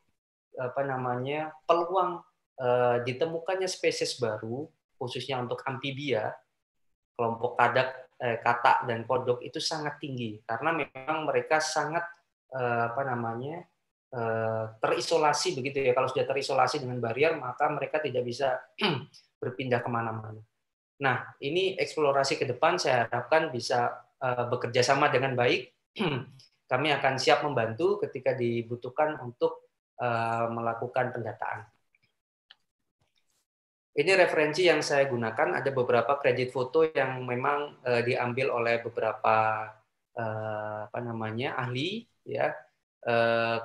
apa namanya peluang uh, ditemukannya spesies baru khususnya untuk amfibia kelompok kadak eh, katak dan kodok itu sangat tinggi karena memang mereka sangat eh, apa namanya eh, terisolasi begitu ya kalau sudah terisolasi dengan barrier maka mereka tidak bisa berpindah kemana-mana Nah, ini eksplorasi ke depan saya harapkan bisa eh, bekerja sama dengan baik. Kami akan siap membantu ketika dibutuhkan untuk eh, melakukan pendataan. Ini referensi yang saya gunakan. Ada beberapa kredit foto yang memang eh, diambil oleh beberapa apa namanya ahli, ya.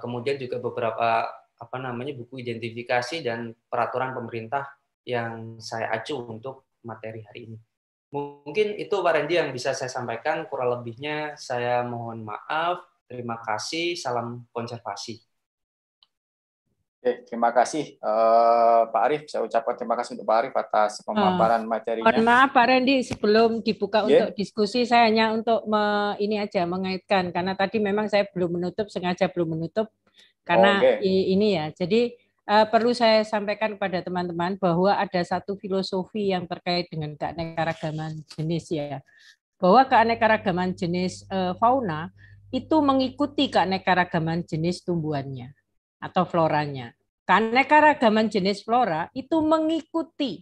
kemudian juga beberapa apa namanya buku identifikasi dan peraturan pemerintah yang saya acu untuk materi hari ini. Mungkin itu Pak Randy yang bisa saya sampaikan, kurang lebihnya saya mohon maaf, terima kasih, salam konservasi. Oke, terima kasih uh, Pak Arief. Saya ucapkan terima kasih untuk Pak Arief atas hmm. pemaparan oh. materinya. Mohon maaf Pak Randy, sebelum dibuka yeah. untuk diskusi, saya hanya untuk me, ini aja mengaitkan karena tadi memang saya belum menutup, sengaja belum menutup karena oh, okay. ini ya. Jadi uh, perlu saya sampaikan kepada teman-teman bahwa ada satu filosofi yang terkait dengan keanekaragaman jenis ya. Bahwa keanekaragaman jenis uh, fauna itu mengikuti keanekaragaman jenis tumbuhannya atau floranya. Keanekaragaman jenis flora itu mengikuti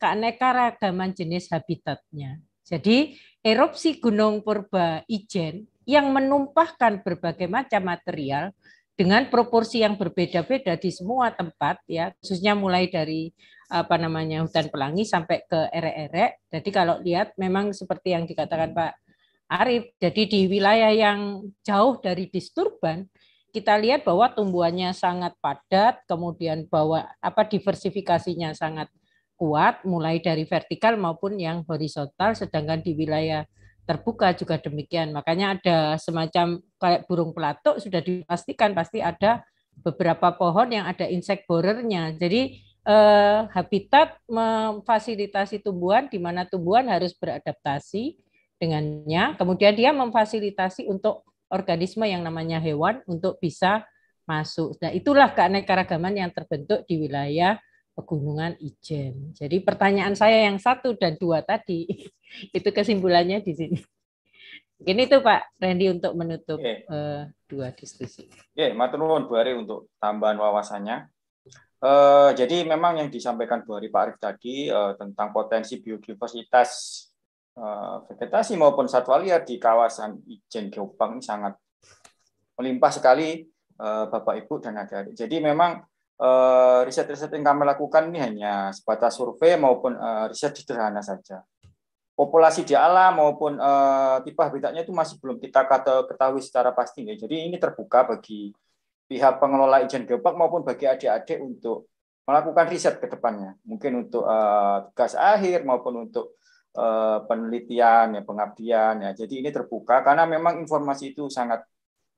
keanekaragaman jenis habitatnya. Jadi erupsi Gunung Purba Ijen yang menumpahkan berbagai macam material dengan proporsi yang berbeda-beda di semua tempat ya khususnya mulai dari apa namanya hutan pelangi sampai ke erek-erek. Jadi kalau lihat memang seperti yang dikatakan Pak Arif, jadi di wilayah yang jauh dari disturban kita lihat bahwa tumbuhannya sangat padat, kemudian bahwa apa diversifikasinya sangat kuat mulai dari vertikal maupun yang horizontal sedangkan di wilayah terbuka juga demikian. Makanya ada semacam kayak burung pelatuk sudah dipastikan pasti ada beberapa pohon yang ada insek borernya. Jadi eh, habitat memfasilitasi tumbuhan di mana tumbuhan harus beradaptasi dengannya. Kemudian dia memfasilitasi untuk organisme yang namanya hewan untuk bisa masuk. Nah, itulah keanekaragaman yang terbentuk di wilayah Pegunungan Ijen. Jadi pertanyaan saya yang satu dan dua tadi itu kesimpulannya di sini. Ini tuh Pak Randy untuk menutup yeah. Eh, uh, dua diskusi. Ya, yeah, maturnuwun Bu Ari untuk tambahan wawasannya. Uh, jadi memang yang disampaikan Bu Ari Pak Arif tadi uh, tentang potensi biodiversitas uh, vegetasi maupun satwa liar di kawasan Ijen Geopang sangat melimpah sekali uh, Bapak Ibu dan adik-adik. Jadi memang Eh, riset-riset yang kami lakukan ini hanya sebatas survei maupun eh, riset sederhana saja. Populasi di alam maupun eh, tipe habitatnya itu masih belum kita ketahui secara pasti. Jadi ini terbuka bagi pihak pengelola izin geopark maupun bagi adik-adik untuk melakukan riset ke depannya. Mungkin untuk tugas akhir maupun untuk penelitian, ya, pengabdian. Ya. Jadi ini terbuka karena memang informasi itu sangat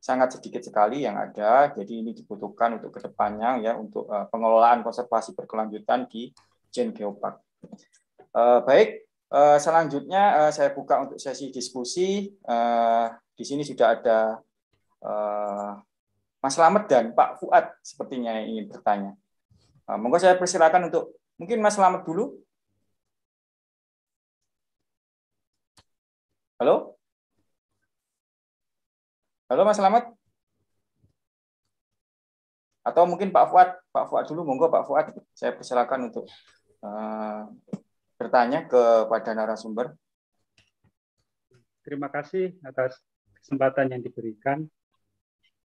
sangat sedikit sekali yang ada. Jadi ini dibutuhkan untuk kedepannya ya untuk uh, pengelolaan konservasi berkelanjutan di Jen Geopark. Uh, baik, uh, selanjutnya uh, saya buka untuk sesi diskusi. Uh, di sini sudah ada uh, Mas Lamet dan Pak Fuad sepertinya yang ingin bertanya. Uh, monggo saya persilakan untuk mungkin Mas Lamet dulu. Halo? Halo Mas Selamat. Atau mungkin Pak Fuad, Pak Fuad dulu, monggo Pak Fuad, saya persilakan untuk uh, bertanya kepada narasumber. Terima kasih atas kesempatan yang diberikan.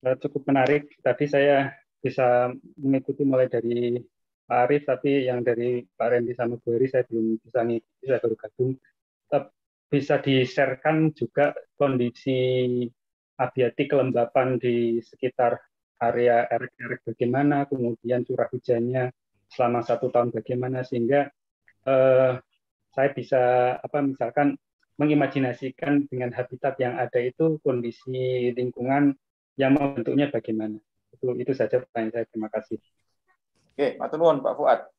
Eh, cukup menarik. Tadi saya bisa mengikuti mulai dari Pak Arief, tapi yang dari Pak Randy sama Bu saya belum bisa ngikuti, saya baru gabung. Bisa diserkan juga kondisi abiati kelembapan di sekitar area erek-erek bagaimana, kemudian curah hujannya selama satu tahun bagaimana sehingga eh, saya bisa apa misalkan mengimajinasikan dengan habitat yang ada itu kondisi lingkungan yang membentuknya bagaimana. Itu itu saja pertanyaan saya. Terima kasih. Oke, Pak nuwun Pak Fuad.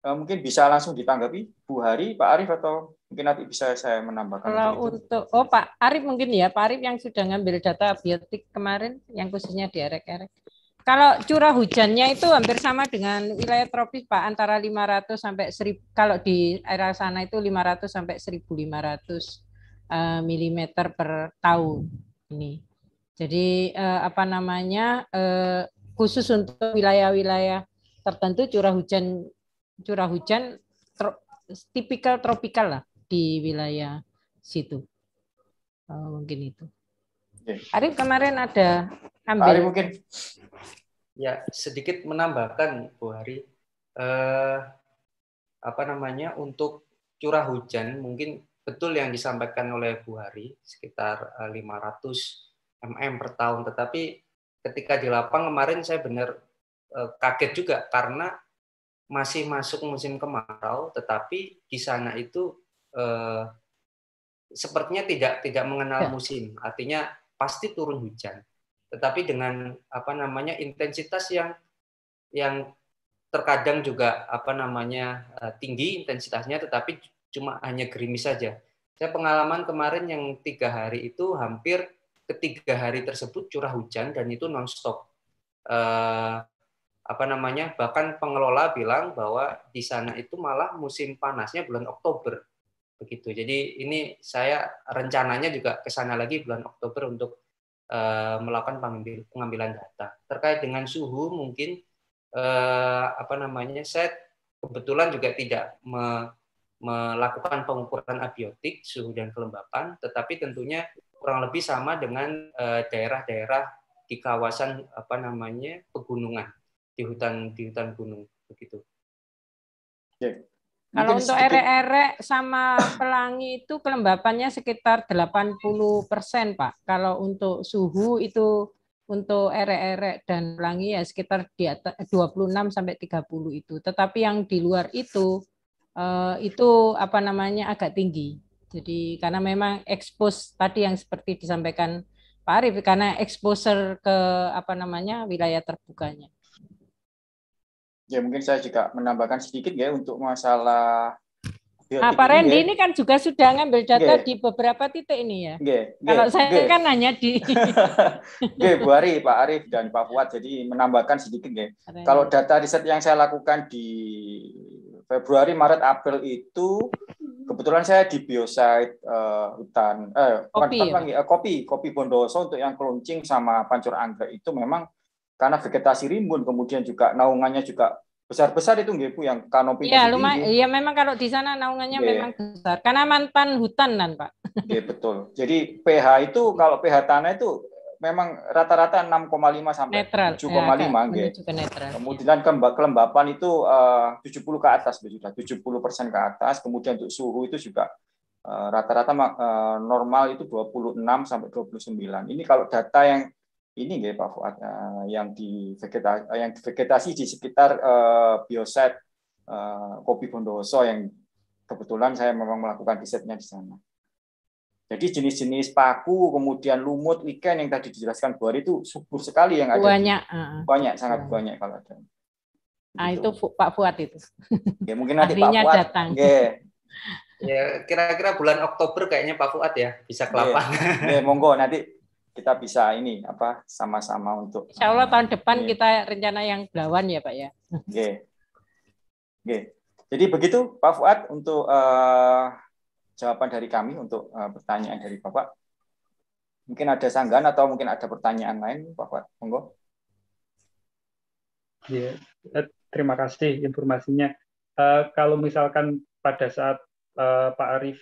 Eh, mungkin bisa langsung ditanggapi Bu Hari, Pak Arif atau mungkin nanti bisa saya menambahkan. Kalau untuk oh Pak Arif mungkin ya Pak Arif yang sudah ngambil data biotik kemarin yang khususnya di erek-erek. Kalau curah hujannya itu hampir sama dengan wilayah tropis Pak antara 500 sampai 1000 kalau di area sana itu 500 sampai 1500 eh, mm per tahun ini. Jadi eh, apa namanya khusus untuk wilayah-wilayah tertentu curah hujan curah hujan tro, tipikal tropikal lah di wilayah situ. Oh, mungkin itu. Arif kemarin ada ambil. Arif mungkin ya sedikit menambahkan Bu Hari eh, apa namanya untuk curah hujan mungkin betul yang disampaikan oleh Bu Hari sekitar 500 eh, mm per tahun tetapi ketika di lapang kemarin saya benar eh, kaget juga karena masih masuk musim kemarau, tetapi di sana itu eh, sepertinya tidak tidak mengenal ya. musim, artinya pasti turun hujan. Tetapi dengan apa namanya intensitas yang yang terkadang juga apa namanya eh, tinggi intensitasnya, tetapi cuma hanya gerimis saja. Saya pengalaman kemarin yang tiga hari itu hampir ketiga hari tersebut curah hujan dan itu nonstop. Eh, apa namanya bahkan pengelola bilang bahwa di sana itu malah musim panasnya bulan Oktober begitu jadi ini saya rencananya juga ke sana lagi bulan Oktober untuk uh, melakukan pengambilan data terkait dengan suhu mungkin uh, apa namanya saya kebetulan juga tidak me, melakukan pengukuran abiotik suhu dan kelembapan tetapi tentunya kurang lebih sama dengan eh, daerah-daerah uh, di kawasan apa namanya pegunungan di hutan di hutan gunung begitu. Okay. Kalau untuk erek-erek sama pelangi itu kelembapannya sekitar 80 persen, Pak. Kalau untuk suhu itu untuk erek-erek dan pelangi ya sekitar di atas 26 eh, sampai 30 itu. Tetapi yang di luar itu eh, itu apa namanya agak tinggi. Jadi karena memang expose tadi yang seperti disampaikan Pak Arief karena exposure ke apa namanya wilayah terbukanya ya mungkin saya juga menambahkan sedikit ya untuk masalah Nah, Pak Randy ya. ini kan juga sudah ngambil data di beberapa titik ini ya. Yeah. Kalau saya kan nanya di. Februari Bu Ari, Pak Arif dan Pak Fuad, jadi menambahkan sedikit ya. Kalau data riset yang saya lakukan di Februari, Maret, April itu kebetulan saya di biosite uh, hutan, eh, kopi, kan, ya? Eh, kopi, kopi Bondoso untuk yang keluncing sama pancur anggrek itu memang karena vegetasi rimbun kemudian juga naungannya juga besar-besar itu nggih Bu yang kanopi Iya, lumayan iya memang kalau di sana naungannya yeah. memang besar karena mantan hutan kan Pak. Iya, betul. Jadi pH itu kalau pH tanah itu memang rata-rata 6,5 sampai netral. 7,5 ya, nggih. Kemudian ya. kelembapan itu eh, uh, 70 ke atas sudah 70% persen ke atas, kemudian untuk suhu itu juga eh, rata-rata uh, uh, normal itu 26 sampai 29. Ini kalau data yang ini ya Pak Fuad nah, yang di vegetasi, yang vegetasi di sekitar eh, bioset eh, kopi Bondoso yang kebetulan saya memang melakukan risetnya di sana. Jadi jenis-jenis paku, kemudian lumut, ikan yang tadi dijelaskan Bu Ari itu subur sekali yang ada. Banyak. Di, banyak, sangat banyak kalau ada. Ah itu Pak Fuad itu. Ya mungkin nanti Pak Fuad. datang. Ya. ya kira-kira bulan Oktober kayaknya Pak Fuad ya bisa kelapa. Ya, ya monggo nanti kita bisa ini apa sama-sama untuk Insya Allah tahun depan iya. kita rencana yang belawan ya Pak ya. Oke. Okay. Okay. Jadi begitu Pak Fuad untuk uh, jawaban dari kami untuk uh, pertanyaan dari Bapak. Mungkin ada sanggahan atau mungkin ada pertanyaan lain Pak Fuad. Monggo. Ya, yeah. terima kasih informasinya. Uh, kalau misalkan pada saat uh, Pak Arif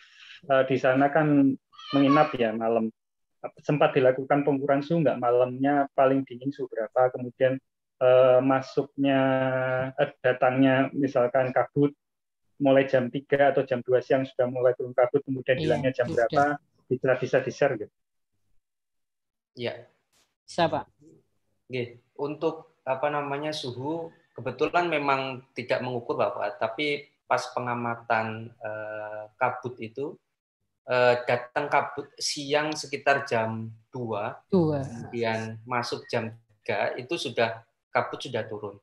uh, di sana kan menginap ya malam sempat dilakukan pengukuran suhu nggak malamnya paling dingin suhu berapa kemudian eh, masuknya eh, datangnya misalkan kabut mulai jam 3 atau jam 2 siang sudah mulai turun kabut kemudian iya, hilangnya jam sudah. berapa bisa bisa di share gitu ya siapa Gih. untuk apa namanya suhu kebetulan memang tidak mengukur bapak tapi pas pengamatan eh, kabut itu Eh, datang kabut siang sekitar jam 2, 2. kemudian masuk jam 3 itu sudah kabut sudah turun.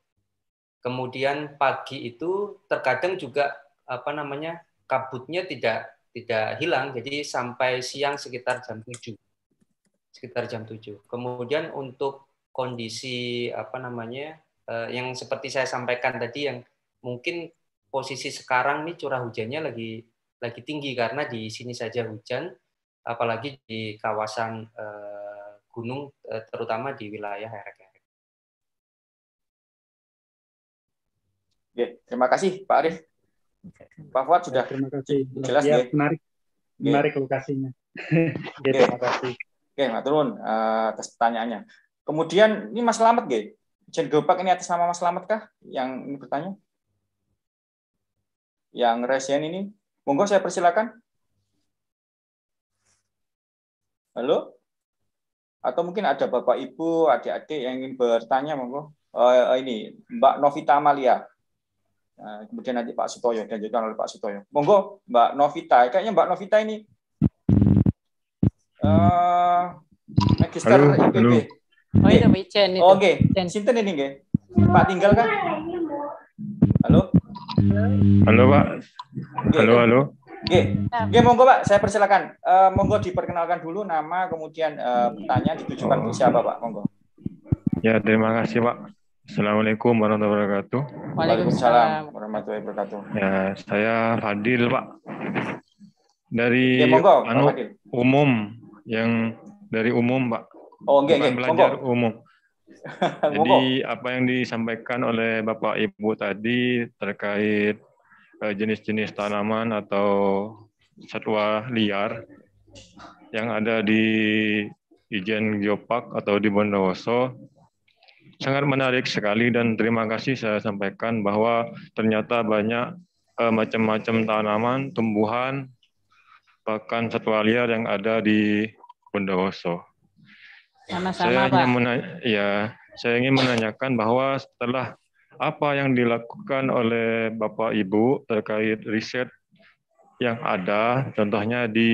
Kemudian pagi itu terkadang juga apa namanya kabutnya tidak tidak hilang jadi sampai siang sekitar jam 7. Sekitar jam 7. Kemudian untuk kondisi apa namanya eh, yang seperti saya sampaikan tadi yang mungkin posisi sekarang nih curah hujannya lagi lagi tinggi karena di sini saja hujan, apalagi di kawasan eh, gunung, eh, terutama di wilayah erek Oke, terima kasih Pak Arif, Pak Fuad sudah ya, terima kasih. jelas ya. ya? Menarik, Oke. menarik lokasinya. Oke. terima kasih. Oke, maturun turun. Eh, atas pertanyaannya. Kemudian ini Mas Slamet, Ge. Jen Gopak ini atas nama Mas Slamet kah yang ini bertanya? Yang resian ini Monggo saya persilakan. Halo? Atau mungkin ada Bapak Ibu, adik-adik yang ingin bertanya monggo. Uh, ini Mbak Novita Amalia. Uh, kemudian nanti Pak Sutoyo dilanjutkan oleh Pak Sutoyo. Monggo Mbak Novita, eh, kayaknya Mbak Novita ini uh, magister IPB. Oh, iya, Oke, okay. sinten Pak tinggal kan? Iya, halo. Halo Pak. Halo halo. Oke, oke monggo Pak, saya persilakan. Uh, monggo diperkenalkan dulu nama, kemudian uh, pertanyaan ditujukan ke oh. siapa Pak, monggo. Ya terima kasih Pak. Assalamualaikum warahmatullahi wabarakatuh. Waalaikumsalam warahmatullahi wabarakatuh. Ya saya Fadil Pak. Dari ya, monggo, anu, umum yang dari umum Pak. Oh, enggak, enggak. Belajar monggo. umum. Jadi apa yang disampaikan oleh Bapak Ibu tadi terkait eh, jenis-jenis tanaman atau satwa liar yang ada di Ijen Geopark atau di Bondowoso sangat menarik sekali dan terima kasih saya sampaikan bahwa ternyata banyak eh, macam-macam tanaman, tumbuhan bahkan satwa liar yang ada di Bondowoso. Sama-sama, saya Pak. ingin menanya, ya, saya ingin menanyakan bahwa setelah apa yang dilakukan oleh Bapak Ibu terkait riset yang ada, contohnya di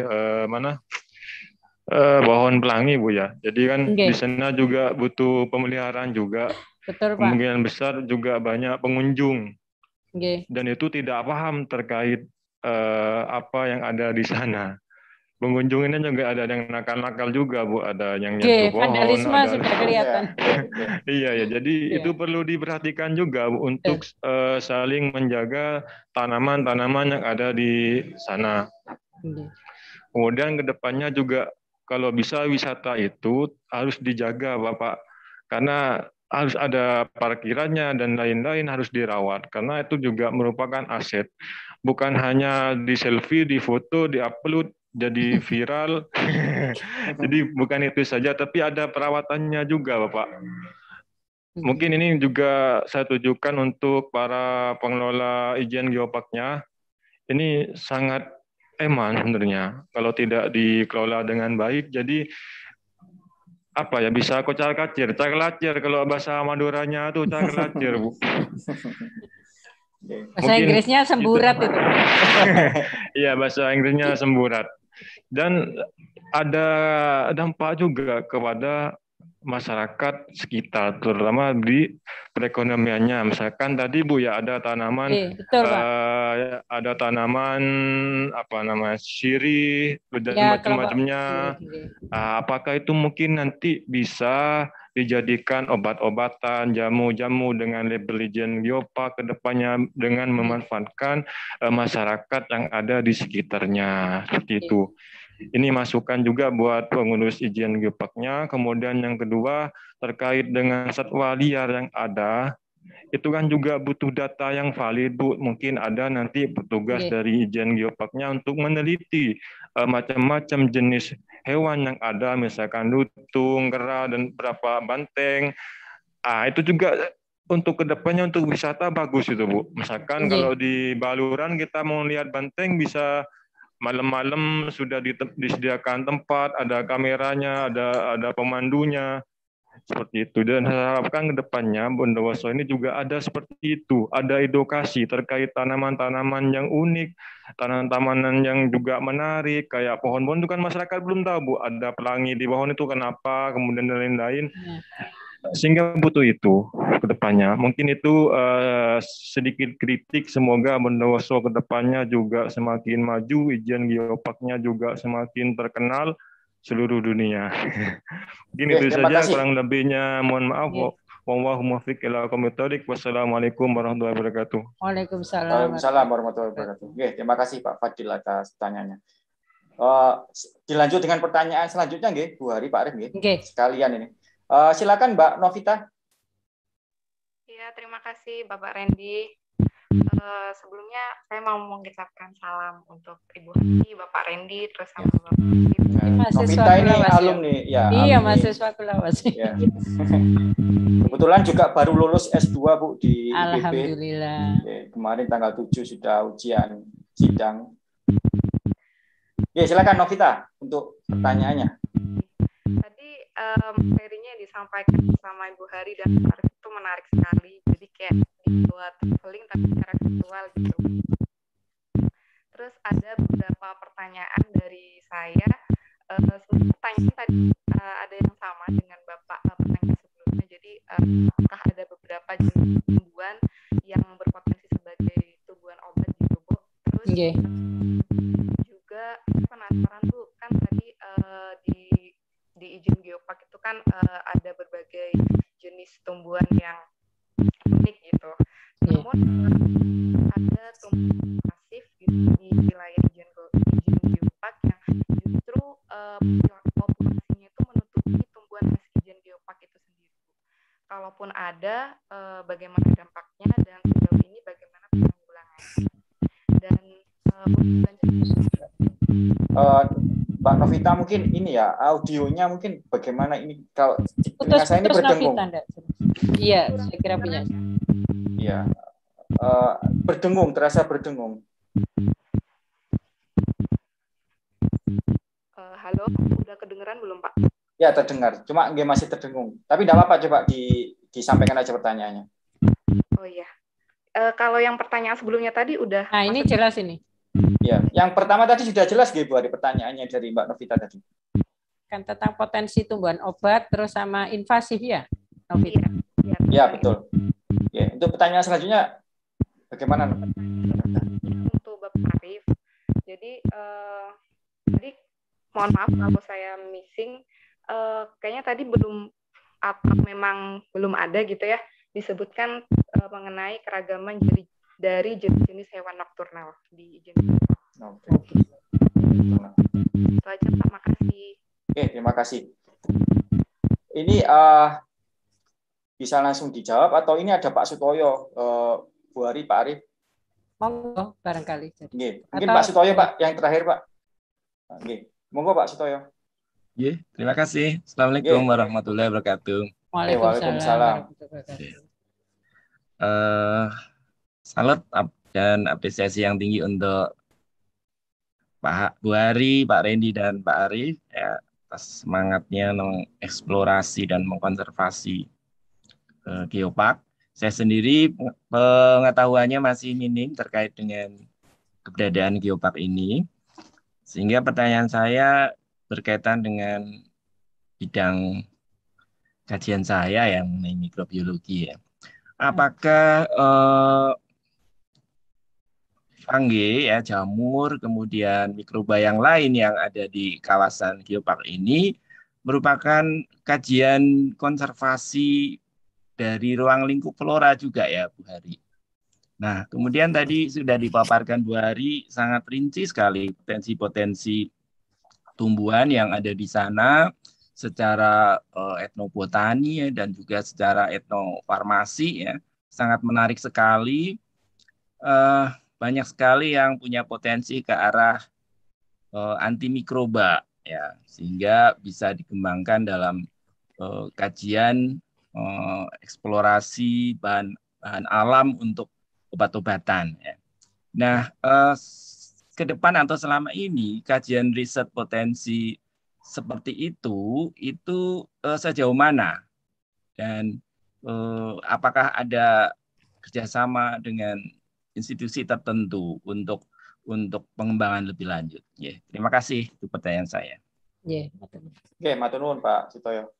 eh, mana eh, pohon pelangi, Bu ya. Jadi kan okay. di sana juga butuh pemeliharaan juga. Betul, Pak. Kemungkinan besar juga banyak pengunjung. Okay. Dan itu tidak paham terkait eh, apa yang ada di sana pengunjungnya juga ada yang nakal-nakal juga bu ada yang okay, nyentuh pohon ada... sudah kelihatan iya ya jadi yeah. itu perlu diperhatikan juga bu, untuk yeah. Iya. uh, saling menjaga tanaman-tanaman yang ada di sana yeah. kemudian kedepannya juga kalau bisa wisata itu harus dijaga bapak karena harus ada parkirannya dan lain-lain harus dirawat karena itu juga merupakan aset bukan hanya di selfie, di foto, di upload jadi viral. jadi bukan itu saja, tapi ada perawatannya juga, Bapak. Mungkin ini juga saya tujukan untuk para pengelola izin geopaknya. Ini sangat eman sebenarnya kalau tidak dikelola dengan baik. Jadi apa ya bisa kocar kacir, cakar lacir kalau bahasa Maduranya itu cakar lacir, Bu. Bahasa Inggrisnya gitu. semburat itu. Iya, bahasa Inggrisnya semburat dan ada dampak juga kepada masyarakat sekitar, terutama di perekonomiannya. Misalkan tadi Bu ya ada tanaman, iya, eh, betul, ya, uh, ada tanaman apa nama sirih dan ya, macam-macamnya. Uh, apakah itu mungkin nanti bisa dijadikan obat-obatan, jamu-jamu dengan label legend Geopa ke dengan memanfaatkan uh, masyarakat yang ada di sekitarnya seperti itu. Ini masukan juga buat pengurus izin geopaknya. Kemudian yang kedua terkait dengan satwa liar yang ada, itu kan juga butuh data yang valid bu mungkin ada nanti petugas yeah. dari izin geopaknya untuk meneliti uh, macam-macam jenis hewan yang ada misalkan lutung kera dan berapa banteng ah itu juga untuk kedepannya untuk wisata bagus itu bu misalkan yeah. kalau di Baluran kita mau lihat banteng bisa malam-malam sudah disediakan tempat, ada kameranya, ada ada pemandunya seperti itu. Dan saya harapkan ke depannya Bondowoso ini juga ada seperti itu, ada edukasi terkait tanaman-tanaman yang unik, tanaman-tanaman yang juga menarik, kayak pohon-pohon itu kan masyarakat belum tahu Bu, ada pelangi di pohon itu kenapa, kemudian dan lain-lain. Iya sehingga butuh itu ke depannya. Mungkin itu uh, sedikit kritik, semoga Bondowoso ke depannya juga semakin maju, Ijen Geopaknya juga semakin terkenal seluruh dunia. Mungkin Oke, itu saja, kasih. kurang lebihnya mohon maaf. Ya. Wassalamualaikum warahmatullahi wabarakatuh. Waalaikumsalam. warahmatullahi wabarakatuh. terima kasih Pak Fadil atas pertanyaannya. Uh, dilanjut dengan pertanyaan selanjutnya nggih, Bu Hari Pak Arif nggih. Sekalian ini. Eh, silakan Mbak Novita. Ya, terima kasih Bapak Randy. Uh, sebelumnya saya mau mengucapkan salam untuk Ibu Hati, Bapak Randy, terus sama Bapak iya, Novita ini alumni ya. Iya, mahasiswa Kulawasi. Ya. Kebetulan juga baru lulus S2 Bu di Alhamdulillah. IPB. Kemarin tanggal 7 sudah ujian sidang. Ya, silakan Novita untuk pertanyaannya. Tadi um, materinya yang disampaikan hmm. sama Ibu Hari dan Arif itu menarik sekali. Jadi kayak hmm. dibuat link tapi secara virtual gitu. Terus ada beberapa pertanyaan dari saya. Uh, pertanyaan tadi uh, ada yang sama dengan Bapak uh, pertanyaan sebelumnya. Jadi uh, apakah ada beberapa jenis tumbuhan yang berpotensi sebagai tumbuhan obat di Bu? Terus okay. Iya. juga penasaran tumbuhan yang unik gitu. Iya. Namun ada tumbuhan masif gitu, di wilayah Ijen Geopark yang justru uh, populasinya itu menutupi tumbuhan khas Geopark itu sendiri. Kalaupun ada, uh, bagaimana dampaknya dan sejauh ini bagaimana penanggulangannya. Dan uh, uh, Mbak Novita mungkin ini ya audionya mungkin bagaimana ini kalau putus, saya ini berdengung. Novita, Iya, saya kira punya. Iya. Uh, berdengung, terasa berdengung. Uh, halo, udah kedengeran belum Pak? Ya terdengar, cuma nggak masih terdengung. Tapi tidak apa-apa, coba di, disampaikan aja pertanyaannya. Oh iya. Uh, kalau yang pertanyaan sebelumnya tadi udah. Nah ini jelas ini. Ya, yang pertama tadi sudah jelas gitu Bu, pertanyaannya dari Mbak Novita tadi. Kan tentang potensi tumbuhan obat, terus sama invasif ya, Novita. Iya. Ya, betul. Ya, untuk pertanyaan selanjutnya bagaimana? Untuk Bapak Arif. Jadi uh, eh, jadi mohon maaf kalau saya missing uh, kayaknya tadi belum apa memang belum ada gitu ya disebutkan uh, mengenai keragaman dari dari jenis-jenis hewan nokturnal di jenis. Oke. Okay. Itu aja Oke, okay, terima kasih. Ini uh, bisa langsung dijawab atau ini ada Pak Sutoyo, eh, Bu Ari, Pak Ari. Monggo barangkali. Jadi. Mungkin atau... Pak Sutoyo Pak yang terakhir Pak. Nggih. Monggo Pak Sutoyo. Nggih, terima kasih. Assalamualaikum Nggih. warahmatullahi wabarakatuh. Waalaikumsalam. Eh, Uh, salut dan apresiasi yang tinggi untuk Pak Buari Pak Rendi, dan Pak Ari ya, semangatnya mengeksplorasi dan mengkonservasi Eh, geopark. Saya sendiri pengetahuannya masih minim terkait dengan keberadaan geopark ini. Sehingga pertanyaan saya berkaitan dengan bidang kajian saya yang mengenai mikrobiologi ya. Apakah eh, fungi ya jamur kemudian mikroba yang lain yang ada di kawasan geopark ini merupakan kajian konservasi dari ruang lingkup flora juga ya Bu Hari. Nah, kemudian tadi sudah dipaparkan Bu Hari sangat rinci sekali potensi-potensi tumbuhan yang ada di sana secara uh, etnobotani ya, dan juga secara etnofarmasi ya sangat menarik sekali uh, banyak sekali yang punya potensi ke arah uh, antimikroba ya sehingga bisa dikembangkan dalam uh, kajian Eh, eksplorasi bahan bahan alam untuk obat-obatan. Ya. Nah, uh, ke depan atau selama ini kajian riset potensi seperti itu itu uh, sejauh mana dan uh, apakah ada kerjasama dengan institusi tertentu untuk untuk pengembangan lebih lanjut. yeah. terima kasih itu pertanyaan saya. yeah, Oke, okay, Pak Sitoyo.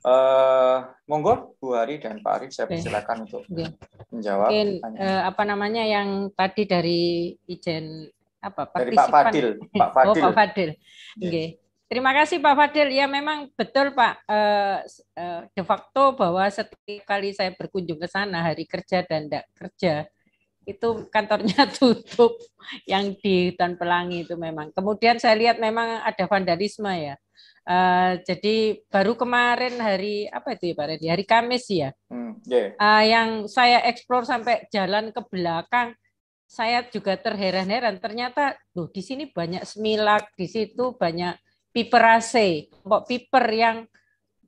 Uh, monggo Bu Hari dan Pak Arif saya persilakan okay. untuk okay. Iya. menjawab. Okay. uh, eh, apa namanya yang tadi dari Ijen apa dari Pak Fadil. Pak Fadil. Oh Pak Fadil. Yes. Iya. Okay. Terima kasih Pak Fadil. Ya memang betul Pak uh, uh, de facto bahwa setiap kali saya berkunjung ke sana hari kerja dan tidak kerja itu kantornya tutup yang di Hutan Pelangi itu memang. Kemudian saya lihat memang ada vandalisme ya Uh, jadi baru kemarin hari apa itu ya Pak Redi? Hari Kamis ya. Hmm, yeah. uh, yang saya eksplor sampai jalan ke belakang, saya juga terheran-heran. Ternyata, loh di sini banyak semilak, di situ banyak piperase, kelompok piper yang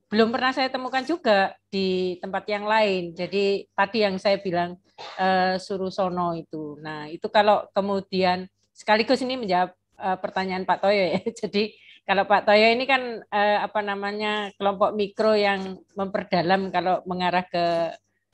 belum pernah saya temukan juga di tempat yang lain. Jadi tadi yang saya bilang eh, sono itu. Nah itu kalau kemudian sekaligus ini menjawab uh, pertanyaan Pak Toyo ya. Jadi kalau Pak Toyo ini kan eh, apa namanya kelompok mikro yang memperdalam kalau mengarah ke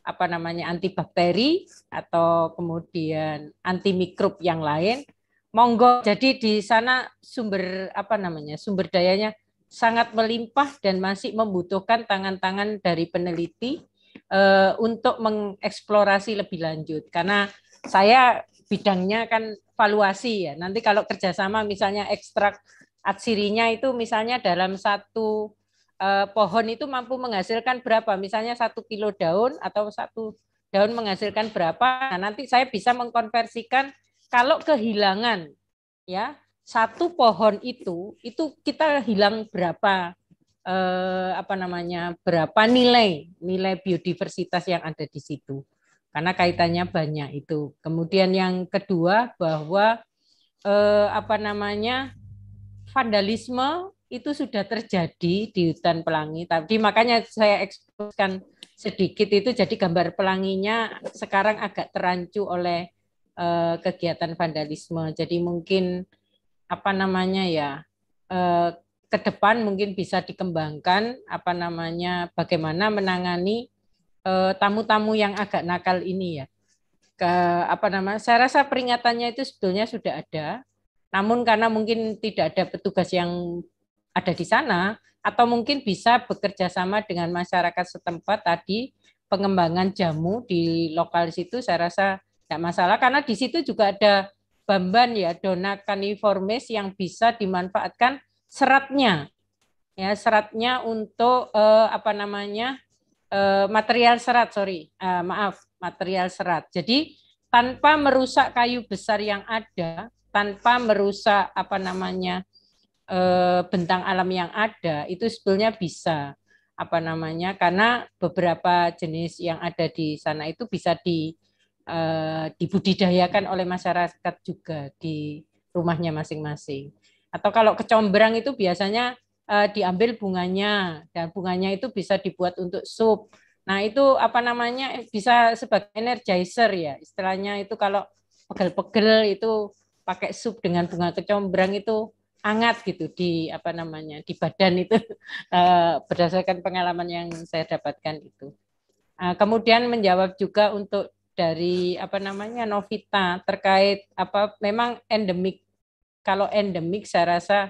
apa namanya antibakteri atau kemudian antimikrob yang lain. Monggo. Jadi di sana sumber apa namanya sumber dayanya sangat melimpah dan masih membutuhkan tangan-tangan dari peneliti eh, untuk mengeksplorasi lebih lanjut. Karena saya bidangnya kan valuasi ya. Nanti kalau kerjasama misalnya ekstrak atsirinya itu misalnya dalam satu eh, pohon itu mampu menghasilkan berapa, misalnya satu kilo daun atau satu daun menghasilkan berapa. Nah, nanti saya bisa mengkonversikan kalau kehilangan ya satu pohon itu itu kita hilang berapa eh, apa namanya berapa nilai nilai biodiversitas yang ada di situ karena kaitannya banyak itu kemudian yang kedua bahwa eh, apa namanya vandalisme itu sudah terjadi di hutan pelangi tadi makanya saya eksposkan sedikit itu jadi gambar pelanginya sekarang agak terancu oleh uh, kegiatan vandalisme jadi mungkin apa namanya ya eh, ke depan mungkin bisa dikembangkan apa namanya bagaimana menangani eh, tamu-tamu uh, yang agak nakal ini ya ke apa namanya saya rasa peringatannya itu sebetulnya sudah ada namun karena mungkin tidak ada petugas yang ada di sana, atau mungkin bisa bekerja sama dengan masyarakat setempat tadi pengembangan jamu di lokal situ saya rasa tidak masalah karena di situ juga ada bamban ya dona caniformis yang bisa dimanfaatkan seratnya ya seratnya untuk eh, apa namanya eh, material serat sorry eh, maaf material serat jadi tanpa merusak kayu besar yang ada tanpa merusak apa namanya eh, bentang alam yang ada itu sebetulnya bisa apa namanya karena beberapa jenis yang ada di sana itu bisa di eh, dibudidayakan oleh masyarakat juga di rumahnya masing-masing atau kalau kecombrang itu biasanya eh, diambil bunganya dan bunganya itu bisa dibuat untuk sup nah itu apa namanya bisa sebagai energizer ya istilahnya itu kalau pegel-pegel itu pakai sup dengan bunga kecombrang itu hangat gitu di apa namanya di badan itu eh, berdasarkan pengalaman yang saya dapatkan itu. Eh, kemudian menjawab juga untuk dari apa namanya Novita terkait apa memang endemik. Kalau endemik saya rasa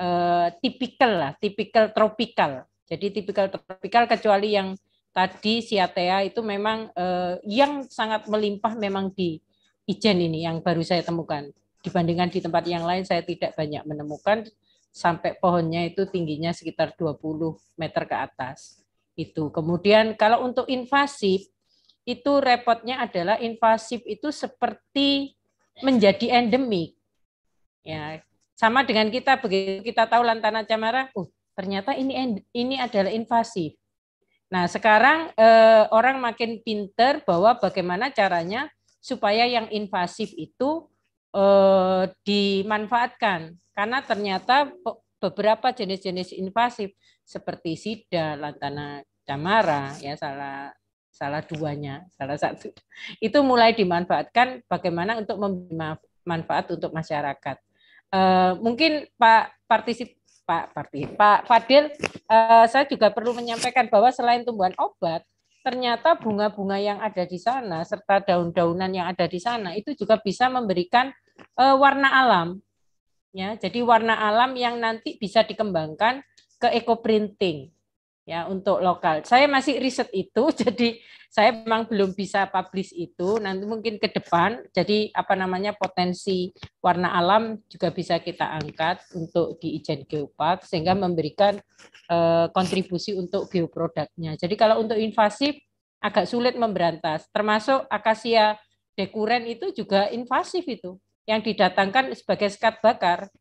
eh, tipikal lah, tipikal tropikal. Jadi tipikal tropikal kecuali yang tadi siatea itu memang yang sangat melimpah memang di Ijen ini yang baru saya temukan dibandingkan di tempat yang lain saya tidak banyak menemukan sampai pohonnya itu tingginya sekitar 20 meter ke atas. Itu. Kemudian kalau untuk invasif itu repotnya adalah invasif itu seperti menjadi endemik. Ya, sama dengan kita begitu kita tahu lantana camara, oh ternyata ini ini adalah invasif. Nah, sekarang eh, orang makin pinter bahwa bagaimana caranya supaya yang invasif itu eh, dimanfaatkan karena ternyata beberapa jenis-jenis invasif seperti sida, lantana camara ya salah salah duanya, salah satu. Itu mulai dimanfaatkan bagaimana untuk memberi manfaat untuk masyarakat. Eh, mungkin Pak partisip Pak partisip, Pak Fadil, eh, saya juga perlu menyampaikan bahwa selain tumbuhan obat, ternyata bunga-bunga yang ada di sana serta daun-daunan yang ada di sana itu juga bisa memberikan uh, warna alam. Ya, jadi warna alam yang nanti bisa dikembangkan ke eco printing ya untuk lokal. Saya masih riset itu, jadi saya memang belum bisa publish itu. Nanti mungkin ke depan, jadi apa namanya potensi warna alam juga bisa kita angkat untuk di Ijen Geopark sehingga memberikan eh, kontribusi untuk bioproduknya. Jadi kalau untuk invasif agak sulit memberantas. Termasuk akasia dekuren itu juga invasif itu yang didatangkan sebagai sekat bakar.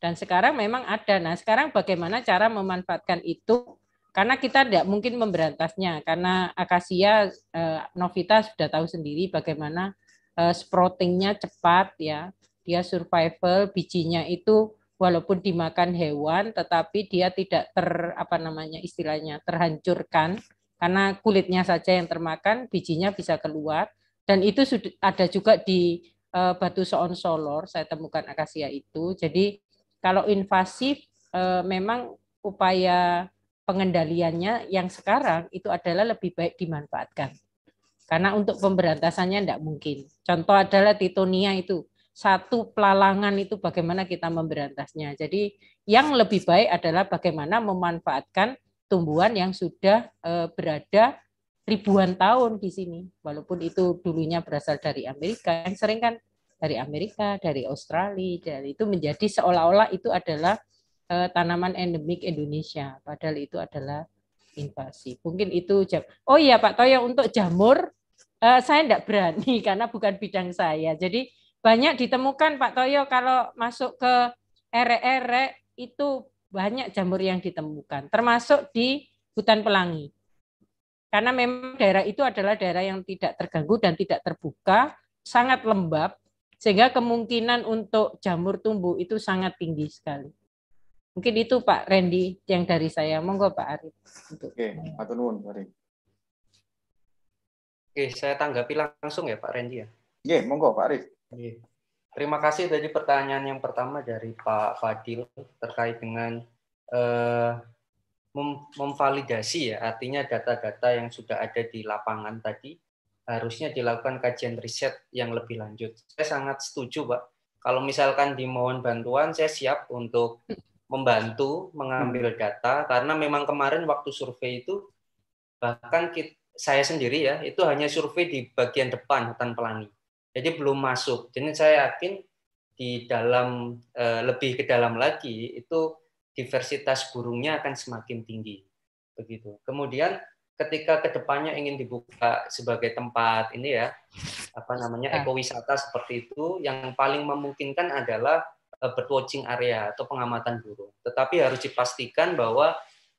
Dan sekarang memang ada. Nah, sekarang bagaimana cara memanfaatkan itu karena kita tidak mungkin memberantasnya karena akasia eh, novita sudah tahu sendiri bagaimana eh, sproutingnya cepat ya dia survival bijinya itu walaupun dimakan hewan tetapi dia tidak ter apa namanya istilahnya terhancurkan karena kulitnya saja yang termakan bijinya bisa keluar dan itu sudah ada juga di eh, batu soon solor saya temukan akasia itu jadi kalau invasif eh, memang upaya pengendaliannya yang sekarang itu adalah lebih baik dimanfaatkan. Karena untuk pemberantasannya tidak mungkin. Contoh adalah titonia itu. Satu pelalangan itu bagaimana kita memberantasnya. Jadi yang lebih baik adalah bagaimana memanfaatkan tumbuhan yang sudah eh, berada ribuan tahun di sini. Walaupun itu dulunya berasal dari Amerika. Yang sering kan dari Amerika, dari Australia, dari itu menjadi seolah-olah itu adalah uh, tanaman endemik Indonesia, padahal itu adalah invasi. Mungkin itu jam. Oh iya Pak Toyo untuk jamur uh, saya tidak berani karena bukan bidang saya. Jadi banyak ditemukan Pak Toyo kalau masuk ke RRE itu banyak jamur yang ditemukan, termasuk di hutan pelangi. Karena memang daerah itu adalah daerah yang tidak terganggu dan tidak terbuka, sangat lembab, sehingga kemungkinan untuk jamur tumbuh itu sangat tinggi sekali. Mungkin itu Pak Randy yang dari saya. Monggo Pak Arif. Oke, Pak Nuwun, Oke, saya tanggapi langsung ya Pak Randy ya. Oke, iya, monggo Pak Arif. Oke. Terima kasih dari pertanyaan yang pertama dari Pak Fadil terkait dengan eh, mem memvalidasi ya, artinya data-data yang sudah ada di lapangan tadi harusnya dilakukan kajian riset yang lebih lanjut. Saya sangat setuju, Pak. Kalau misalkan dimohon bantuan, saya siap untuk membantu mengambil hmm. data karena memang kemarin waktu survei itu bahkan kita, saya sendiri ya itu hanya survei di bagian depan hutan pelangi jadi belum masuk jadi saya yakin di dalam eh, lebih ke dalam lagi itu diversitas burungnya akan semakin tinggi begitu kemudian ketika kedepannya ingin dibuka sebagai tempat ini ya apa namanya ya. ekowisata seperti itu yang paling memungkinkan adalah watching eh, area atau pengamatan burung. Tetapi harus dipastikan bahwa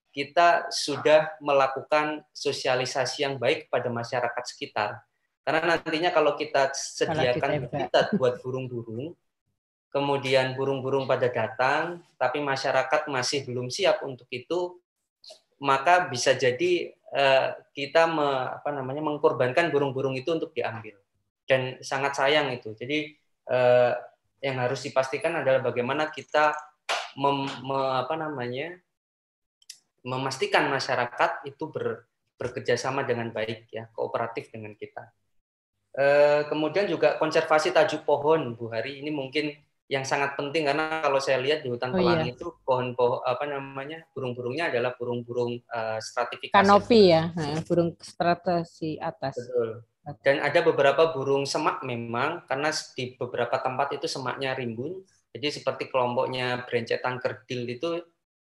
kita sudah melakukan sosialisasi yang baik pada masyarakat sekitar. Karena nantinya kalau kita sediakan habitat buat burung-burung, kemudian burung-burung pada datang, tapi masyarakat masih belum siap untuk itu, maka bisa jadi uh, kita me, apa namanya mengkorbankan burung-burung itu untuk diambil dan sangat sayang itu jadi uh, yang harus dipastikan adalah bagaimana kita mem, me, apa namanya memastikan masyarakat itu ber, bekerjasama dengan baik ya kooperatif dengan kita e, kemudian juga konservasi tajuk pohon Bu Hari ini mungkin yang sangat penting karena kalau saya lihat di hutan oh, iya. itu pohon pohon apa namanya burung-burungnya adalah burung-burung uh, stratifikasi kanopi ya nah, burung stratasi atas betul dan ada beberapa burung semak memang karena di beberapa tempat itu semaknya rimbun. Jadi seperti kelompoknya berencetan kerdil itu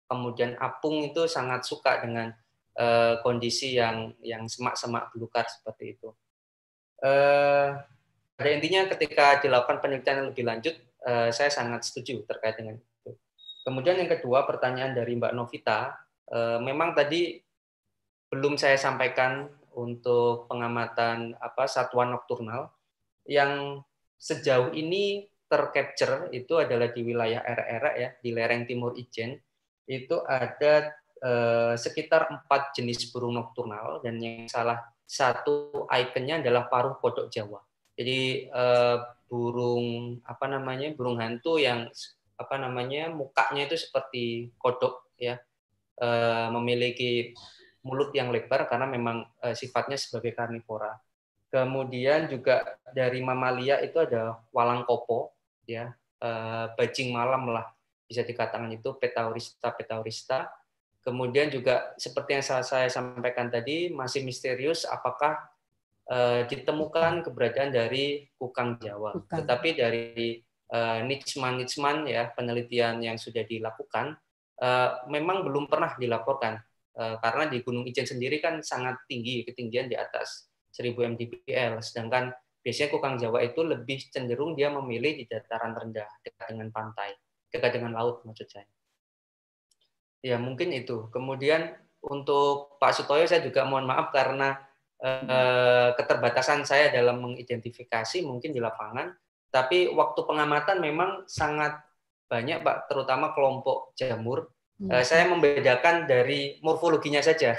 kemudian apung itu sangat suka dengan uh, kondisi yang yang semak-semak belukar seperti itu. Uh, pada intinya ketika dilakukan penelitian lebih lanjut, uh, saya sangat setuju terkait dengan itu. Kemudian yang kedua pertanyaan dari Mbak Novita, uh, memang tadi belum saya sampaikan untuk pengamatan apa satuan nokturnal yang sejauh ini tercapture itu adalah di wilayah era-era ya di lereng timur Ijen itu ada eh, sekitar empat jenis burung nokturnal dan yang salah satu ikonnya adalah paruh kodok Jawa. Jadi eh, burung apa namanya burung hantu yang apa namanya mukanya itu seperti kodok ya eh, memiliki mulut yang lebar karena memang uh, sifatnya sebagai karnivora. Kemudian juga dari mamalia itu ada walang kopo, ya uh, bajing malam lah bisa dikatakan itu petaurista petaurista. Kemudian juga seperti yang saya sampaikan tadi masih misterius apakah uh, ditemukan keberadaan dari kukang Jawa. Bukan. Tetapi dari uh, Nitsman Nitsman ya penelitian yang sudah dilakukan uh, memang belum pernah dilaporkan Eh, karena di Gunung Ijen sendiri kan sangat tinggi ketinggian di atas 1000 mdpl sedangkan biasanya kukang Jawa itu lebih cenderung dia memilih di dataran rendah dekat dengan pantai dekat dengan laut maksud saya ya mungkin itu kemudian untuk Pak Sutoyo saya juga mohon maaf karena eh, keterbatasan saya dalam mengidentifikasi mungkin di lapangan tapi waktu pengamatan memang sangat banyak Pak terutama kelompok jamur Hmm. Eh, saya membedakan dari morfologinya saja.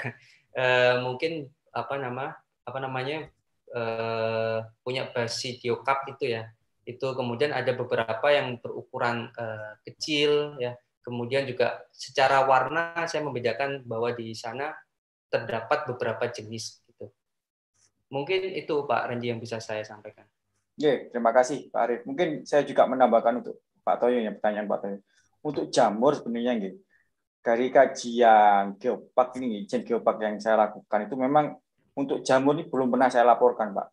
Uh, mungkin apa nama apa namanya uh, punya basi diokap itu ya. Itu kemudian ada beberapa yang berukuran uh, kecil ya. Kemudian juga secara warna saya membedakan bahwa di sana terdapat beberapa jenis itu. Mungkin itu Pak Renji yang bisa saya sampaikan. Oke, terima kasih Pak Arif. Mungkin saya juga menambahkan untuk Pak Toyo yang pertanyaan Pak Toyo. Untuk jamur sebenarnya gitu dari kajian geopark ini, izin geopark yang saya lakukan itu memang untuk jamur ini belum pernah saya laporkan, Pak.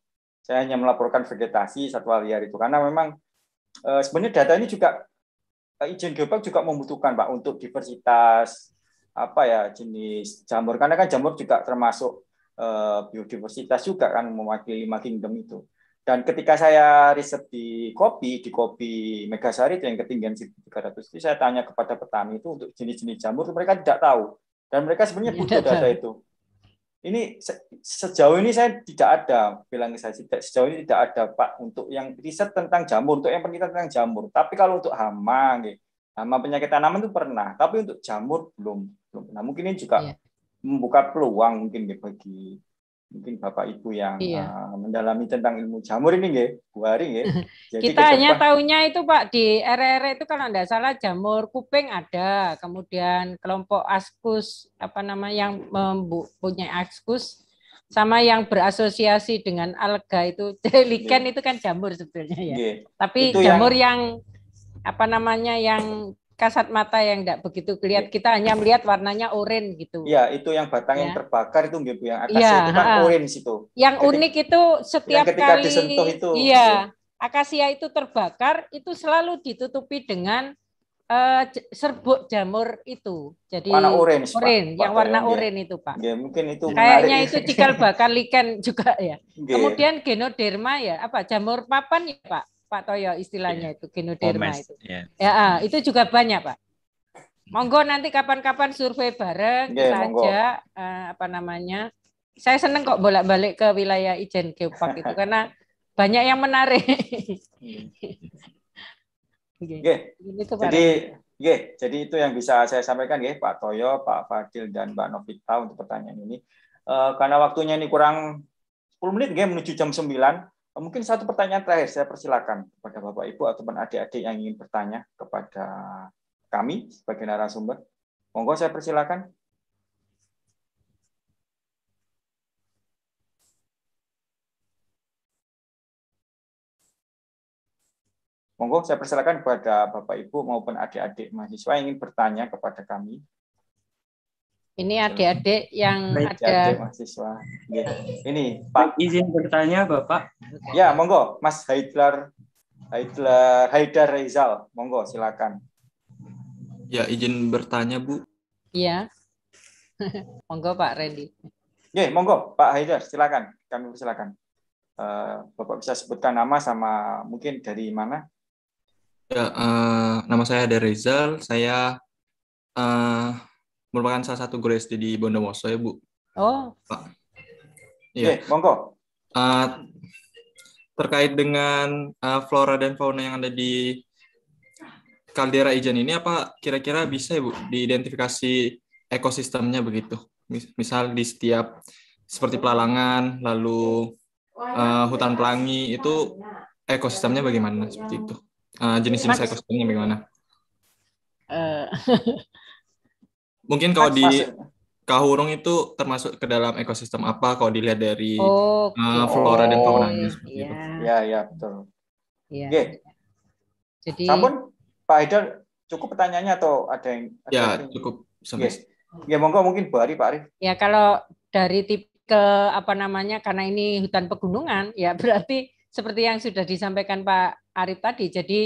Saya hanya melaporkan vegetasi satwa liar itu karena memang eh, sebenarnya data ini juga eh, izin geopark juga membutuhkan, Pak, untuk diversitas apa ya jenis jamur karena kan jamur juga termasuk eh, biodiversitas juga kan mewakili lima kingdom itu. Dan ketika saya riset di kopi, di kopi Megasari itu yang ketinggian 1300 itu saya tanya kepada petani itu untuk jenis-jenis jamur mereka tidak tahu dan mereka sebenarnya iya, butuh data itu. Ini sejauh ini saya tidak ada bilang saya tidak sejauh ini tidak ada Pak untuk yang riset tentang jamur, untuk yang penelitian tentang jamur. Tapi kalau untuk hama, gitu, hama penyakit tanaman itu pernah, tapi untuk jamur belum belum. Nah mungkin ini juga ya. membuka peluang mungkin gitu, bagi mungkin Bapak Ibu yang iya. uh, mendalami tentang ilmu jamur ini nggih, Bu Hari nggih. kita hanya tahunya itu Pak di RR itu kalau tidak salah jamur kuping ada, kemudian kelompok askus apa nama yang mempunyai askus sama yang berasosiasi dengan alga itu liken iya. itu kan jamur sebetulnya ya. iya. Tapi itu jamur yang, yang apa namanya yang kasat mata yang tidak begitu kelihatan. Iya. Kita hanya melihat warnanya oranye gitu. Iya, itu yang batang ya. yang terbakar itu gitu yang atasnya ya, itu kan oranye situ. Yang ketika, unik itu setiap yang kali disentuh itu. Iya. Akasia itu terbakar itu selalu ditutupi dengan uh, serbuk jamur itu. Jadi warna oranye, oranye Pak, yang warna ya, oranye itu, Pak. Ya, mungkin itu Kayaknya menarik. itu cikal bakar liken juga ya. Gak. Iya. Kemudian genoderma ya, apa jamur papan ya, Pak? Pak Toyo istilahnya yeah. itu genoderma itu. Yeah. Ya, ah, itu juga banyak Pak. Iya. Monggo nanti kapan-kapan survei bareng yeah, kita aja uh, eh, apa namanya. Saya seneng kok bolak-balik ke wilayah Ijen Geopark itu karena banyak yang menarik. okay. Jadi Ye, jadi itu yang bisa saya sampaikan ya Pak Toyo, Pak Fadil dan Mbak Novita untuk pertanyaan ini. E, karena waktunya ini kurang 10 menit ya menuju jam 9. Mungkin satu pertanyaan terakhir saya persilakan kepada Bapak Ibu ataupun adik-adik yang ingin bertanya kepada kami sebagai narasumber. Monggo saya persilakan. Monggo saya persilakan kepada Bapak Ibu maupun adik-adik mahasiswa yang ingin bertanya kepada kami ini iya. adik-adik yang Baik, ada adik mahasiswa. Ya. Ini Pak izin bertanya Bapak. Ya, monggo Mas Haidlar Haidlar Haidar Rizal, monggo silakan. Ya, izin bertanya Bu. Iya. monggo Pak Randy. Ya, monggo Pak Haidar silakan. Kami silakan. Uh, eh, Bapak bisa sebutkan nama sama mungkin dari mana? Ya, uh, nama saya ada Rizal. Saya uh, merupakan salah satu guru SD di Bondowoso ya Bu. Oh. Pak. Iya. monggo. Uh, terkait dengan uh, flora dan fauna yang ada di kaldera Ijen ini apa kira-kira bisa ya Bu diidentifikasi ekosistemnya begitu? Misal di setiap seperti pelalangan, lalu uh, hutan pelangi itu ekosistemnya bagaimana seperti itu? Uh, jenis-jenis ekosistemnya bagaimana? Eh, Mungkin kalau di kahurung itu termasuk ke dalam ekosistem apa kalau dilihat dari oh, okay. uh, flora oh, dan faunanya iya. seperti yeah. itu. Iya, iya betul. Iya. Yeah. Jadi Sampun Pak Haidar cukup pertanyaannya atau ada yang ada Ya, yang... cukup iya. sampai. Ya monggo mungkin Bu Ari, Pak Arif. Ya kalau dari ke apa namanya karena ini hutan pegunungan ya berarti seperti yang sudah disampaikan Pak Arif tadi. Jadi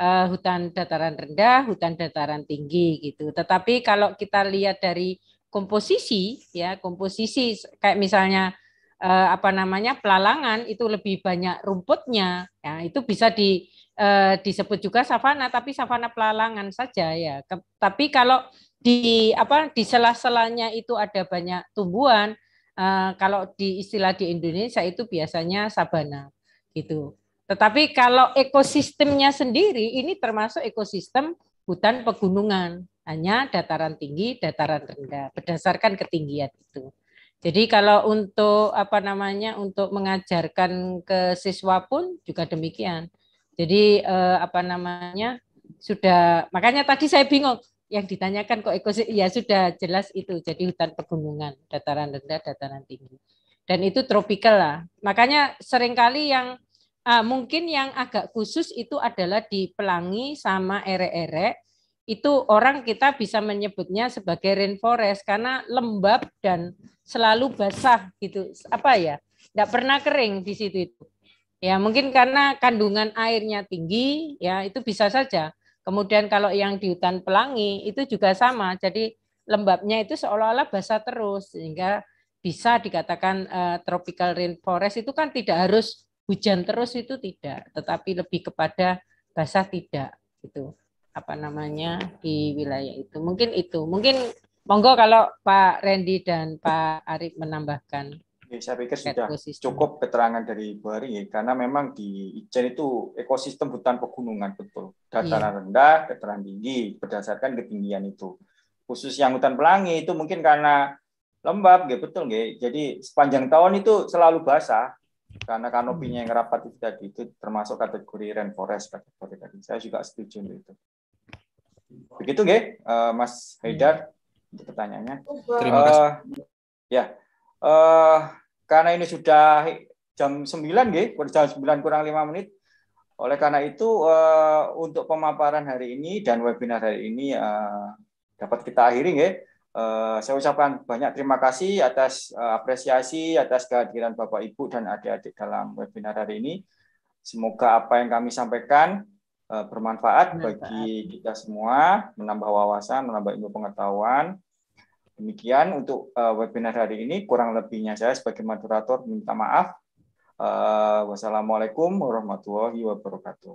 uh, hutan dataran rendah, hutan dataran tinggi gitu. Tetapi kalau kita lihat dari komposisi ya, komposisi kayak misalnya uh, apa namanya pelalangan itu lebih banyak rumputnya. Ya, itu bisa di uh, disebut juga savana tapi savana pelalangan saja ya. Ke, tapi kalau di apa di sela-selanya itu ada banyak tumbuhan, Uh, kalau di istilah di Indonesia itu biasanya sabana gitu. Tetapi kalau ekosistemnya sendiri ini termasuk ekosistem hutan pegunungan, hanya dataran tinggi, dataran rendah berdasarkan ketinggian itu. Jadi kalau untuk apa namanya untuk mengajarkan ke siswa pun juga demikian. Jadi eh, apa namanya sudah makanya tadi saya bingung yang ditanyakan kok ekosistem ya sudah jelas itu jadi hutan pegunungan dataran rendah dataran tinggi dan itu tropikal lah makanya seringkali yang Ah, mungkin yang agak khusus itu adalah di pelangi sama ere-ere. Itu orang kita bisa menyebutnya sebagai rainforest karena lembab dan selalu basah gitu. Apa ya? Tidak pernah kering di situ itu. Ya, mungkin karena kandungan airnya tinggi, ya itu bisa saja. Kemudian kalau yang di hutan pelangi itu juga sama. Jadi lembabnya itu seolah-olah basah terus sehingga bisa dikatakan uh, tropical rainforest itu kan tidak harus hujan terus itu tidak, tetapi lebih kepada basah tidak itu Apa namanya di wilayah itu. Mungkin itu. Mungkin monggo kalau Pak Randy dan Pak Arif menambahkan. Ya, saya pikir sudah ekosistem. cukup keterangan dari Bu Ari ya, karena memang di Ijen itu ekosistem hutan pegunungan betul. Dataran ya. rendah, dataran tinggi berdasarkan ketinggian itu. Khusus yang hutan pelangi itu mungkin karena lembab, gitu betul gitu. Jadi sepanjang tahun itu selalu basah karena kanopinya yang hmm. rapat itu tadi itu termasuk kategori rainforest kategori tadi. Saya juga setuju untuk itu. Begitu, nggih, eh, Mas Haidar untuk pertanyaannya. Terima eh, kasih. ya, eh, karena ini sudah jam 9 nggih, jam 9 kurang lima menit. Oleh karena itu untuk pemaparan hari ini dan webinar hari ini dapat kita akhiri nggih. Eh, saya ucapkan banyak terima kasih atas eh, apresiasi atas kehadiran Bapak Ibu dan adik-adik dalam webinar hari ini. Semoga apa yang kami sampaikan eh, bermanfaat, bagi kita semua, menambah wawasan, menambah ilmu pengetahuan. Demikian untuk webinar hari ini. Kurang lebihnya saya sebagai moderator minta maaf. wassalamualaikum warahmatullahi wabarakatuh.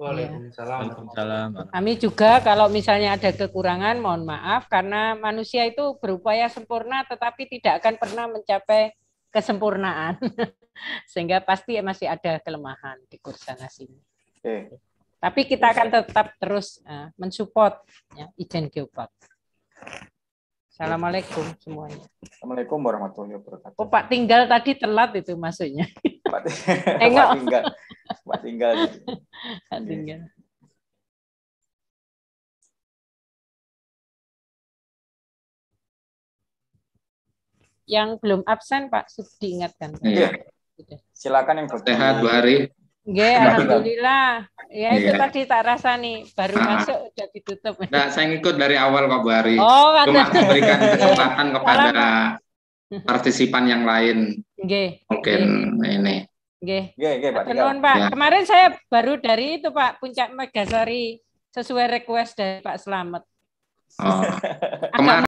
Iya. Waalaikumsalam. Kami juga kalau misalnya ada kekurangan mohon maaf karena manusia itu berupaya sempurna tetapi tidak akan pernah mencapai kesempurnaan. Sehingga pasti masih ada kelemahan di kurs sana sini. Tapi kita akan tetap terus eh, mensupport ya, Ijen Geopark. Assalamualaikum semuanya. Assalamualaikum warahmatullahi wabarakatuh. Oh, Pak tinggal tadi telat itu maksudnya. Pak, tinggal. Pak tinggal. Pak tinggal. Pak tinggal. Yang belum absen Pak, sudah diingatkan. Iya. Silakan yang Sehat, Bu Ari. Nggih, alhamdulillah. Ya yeah. itu iya. tadi tak rasa nih baru ah. masuk udah ditutup. Nah, saya ngikut dari awal kok Bu Ari. Oh, Cuma memberikan kesempatan kepada Salam. partisipan yang lain. Nggih. Mungkin ini. Nggih. Nggih, nggih Pak. Pak. Ya. Kemarin saya baru dari itu Pak Puncak Megasari sesuai request dari Pak Slamet. Oh. kemarin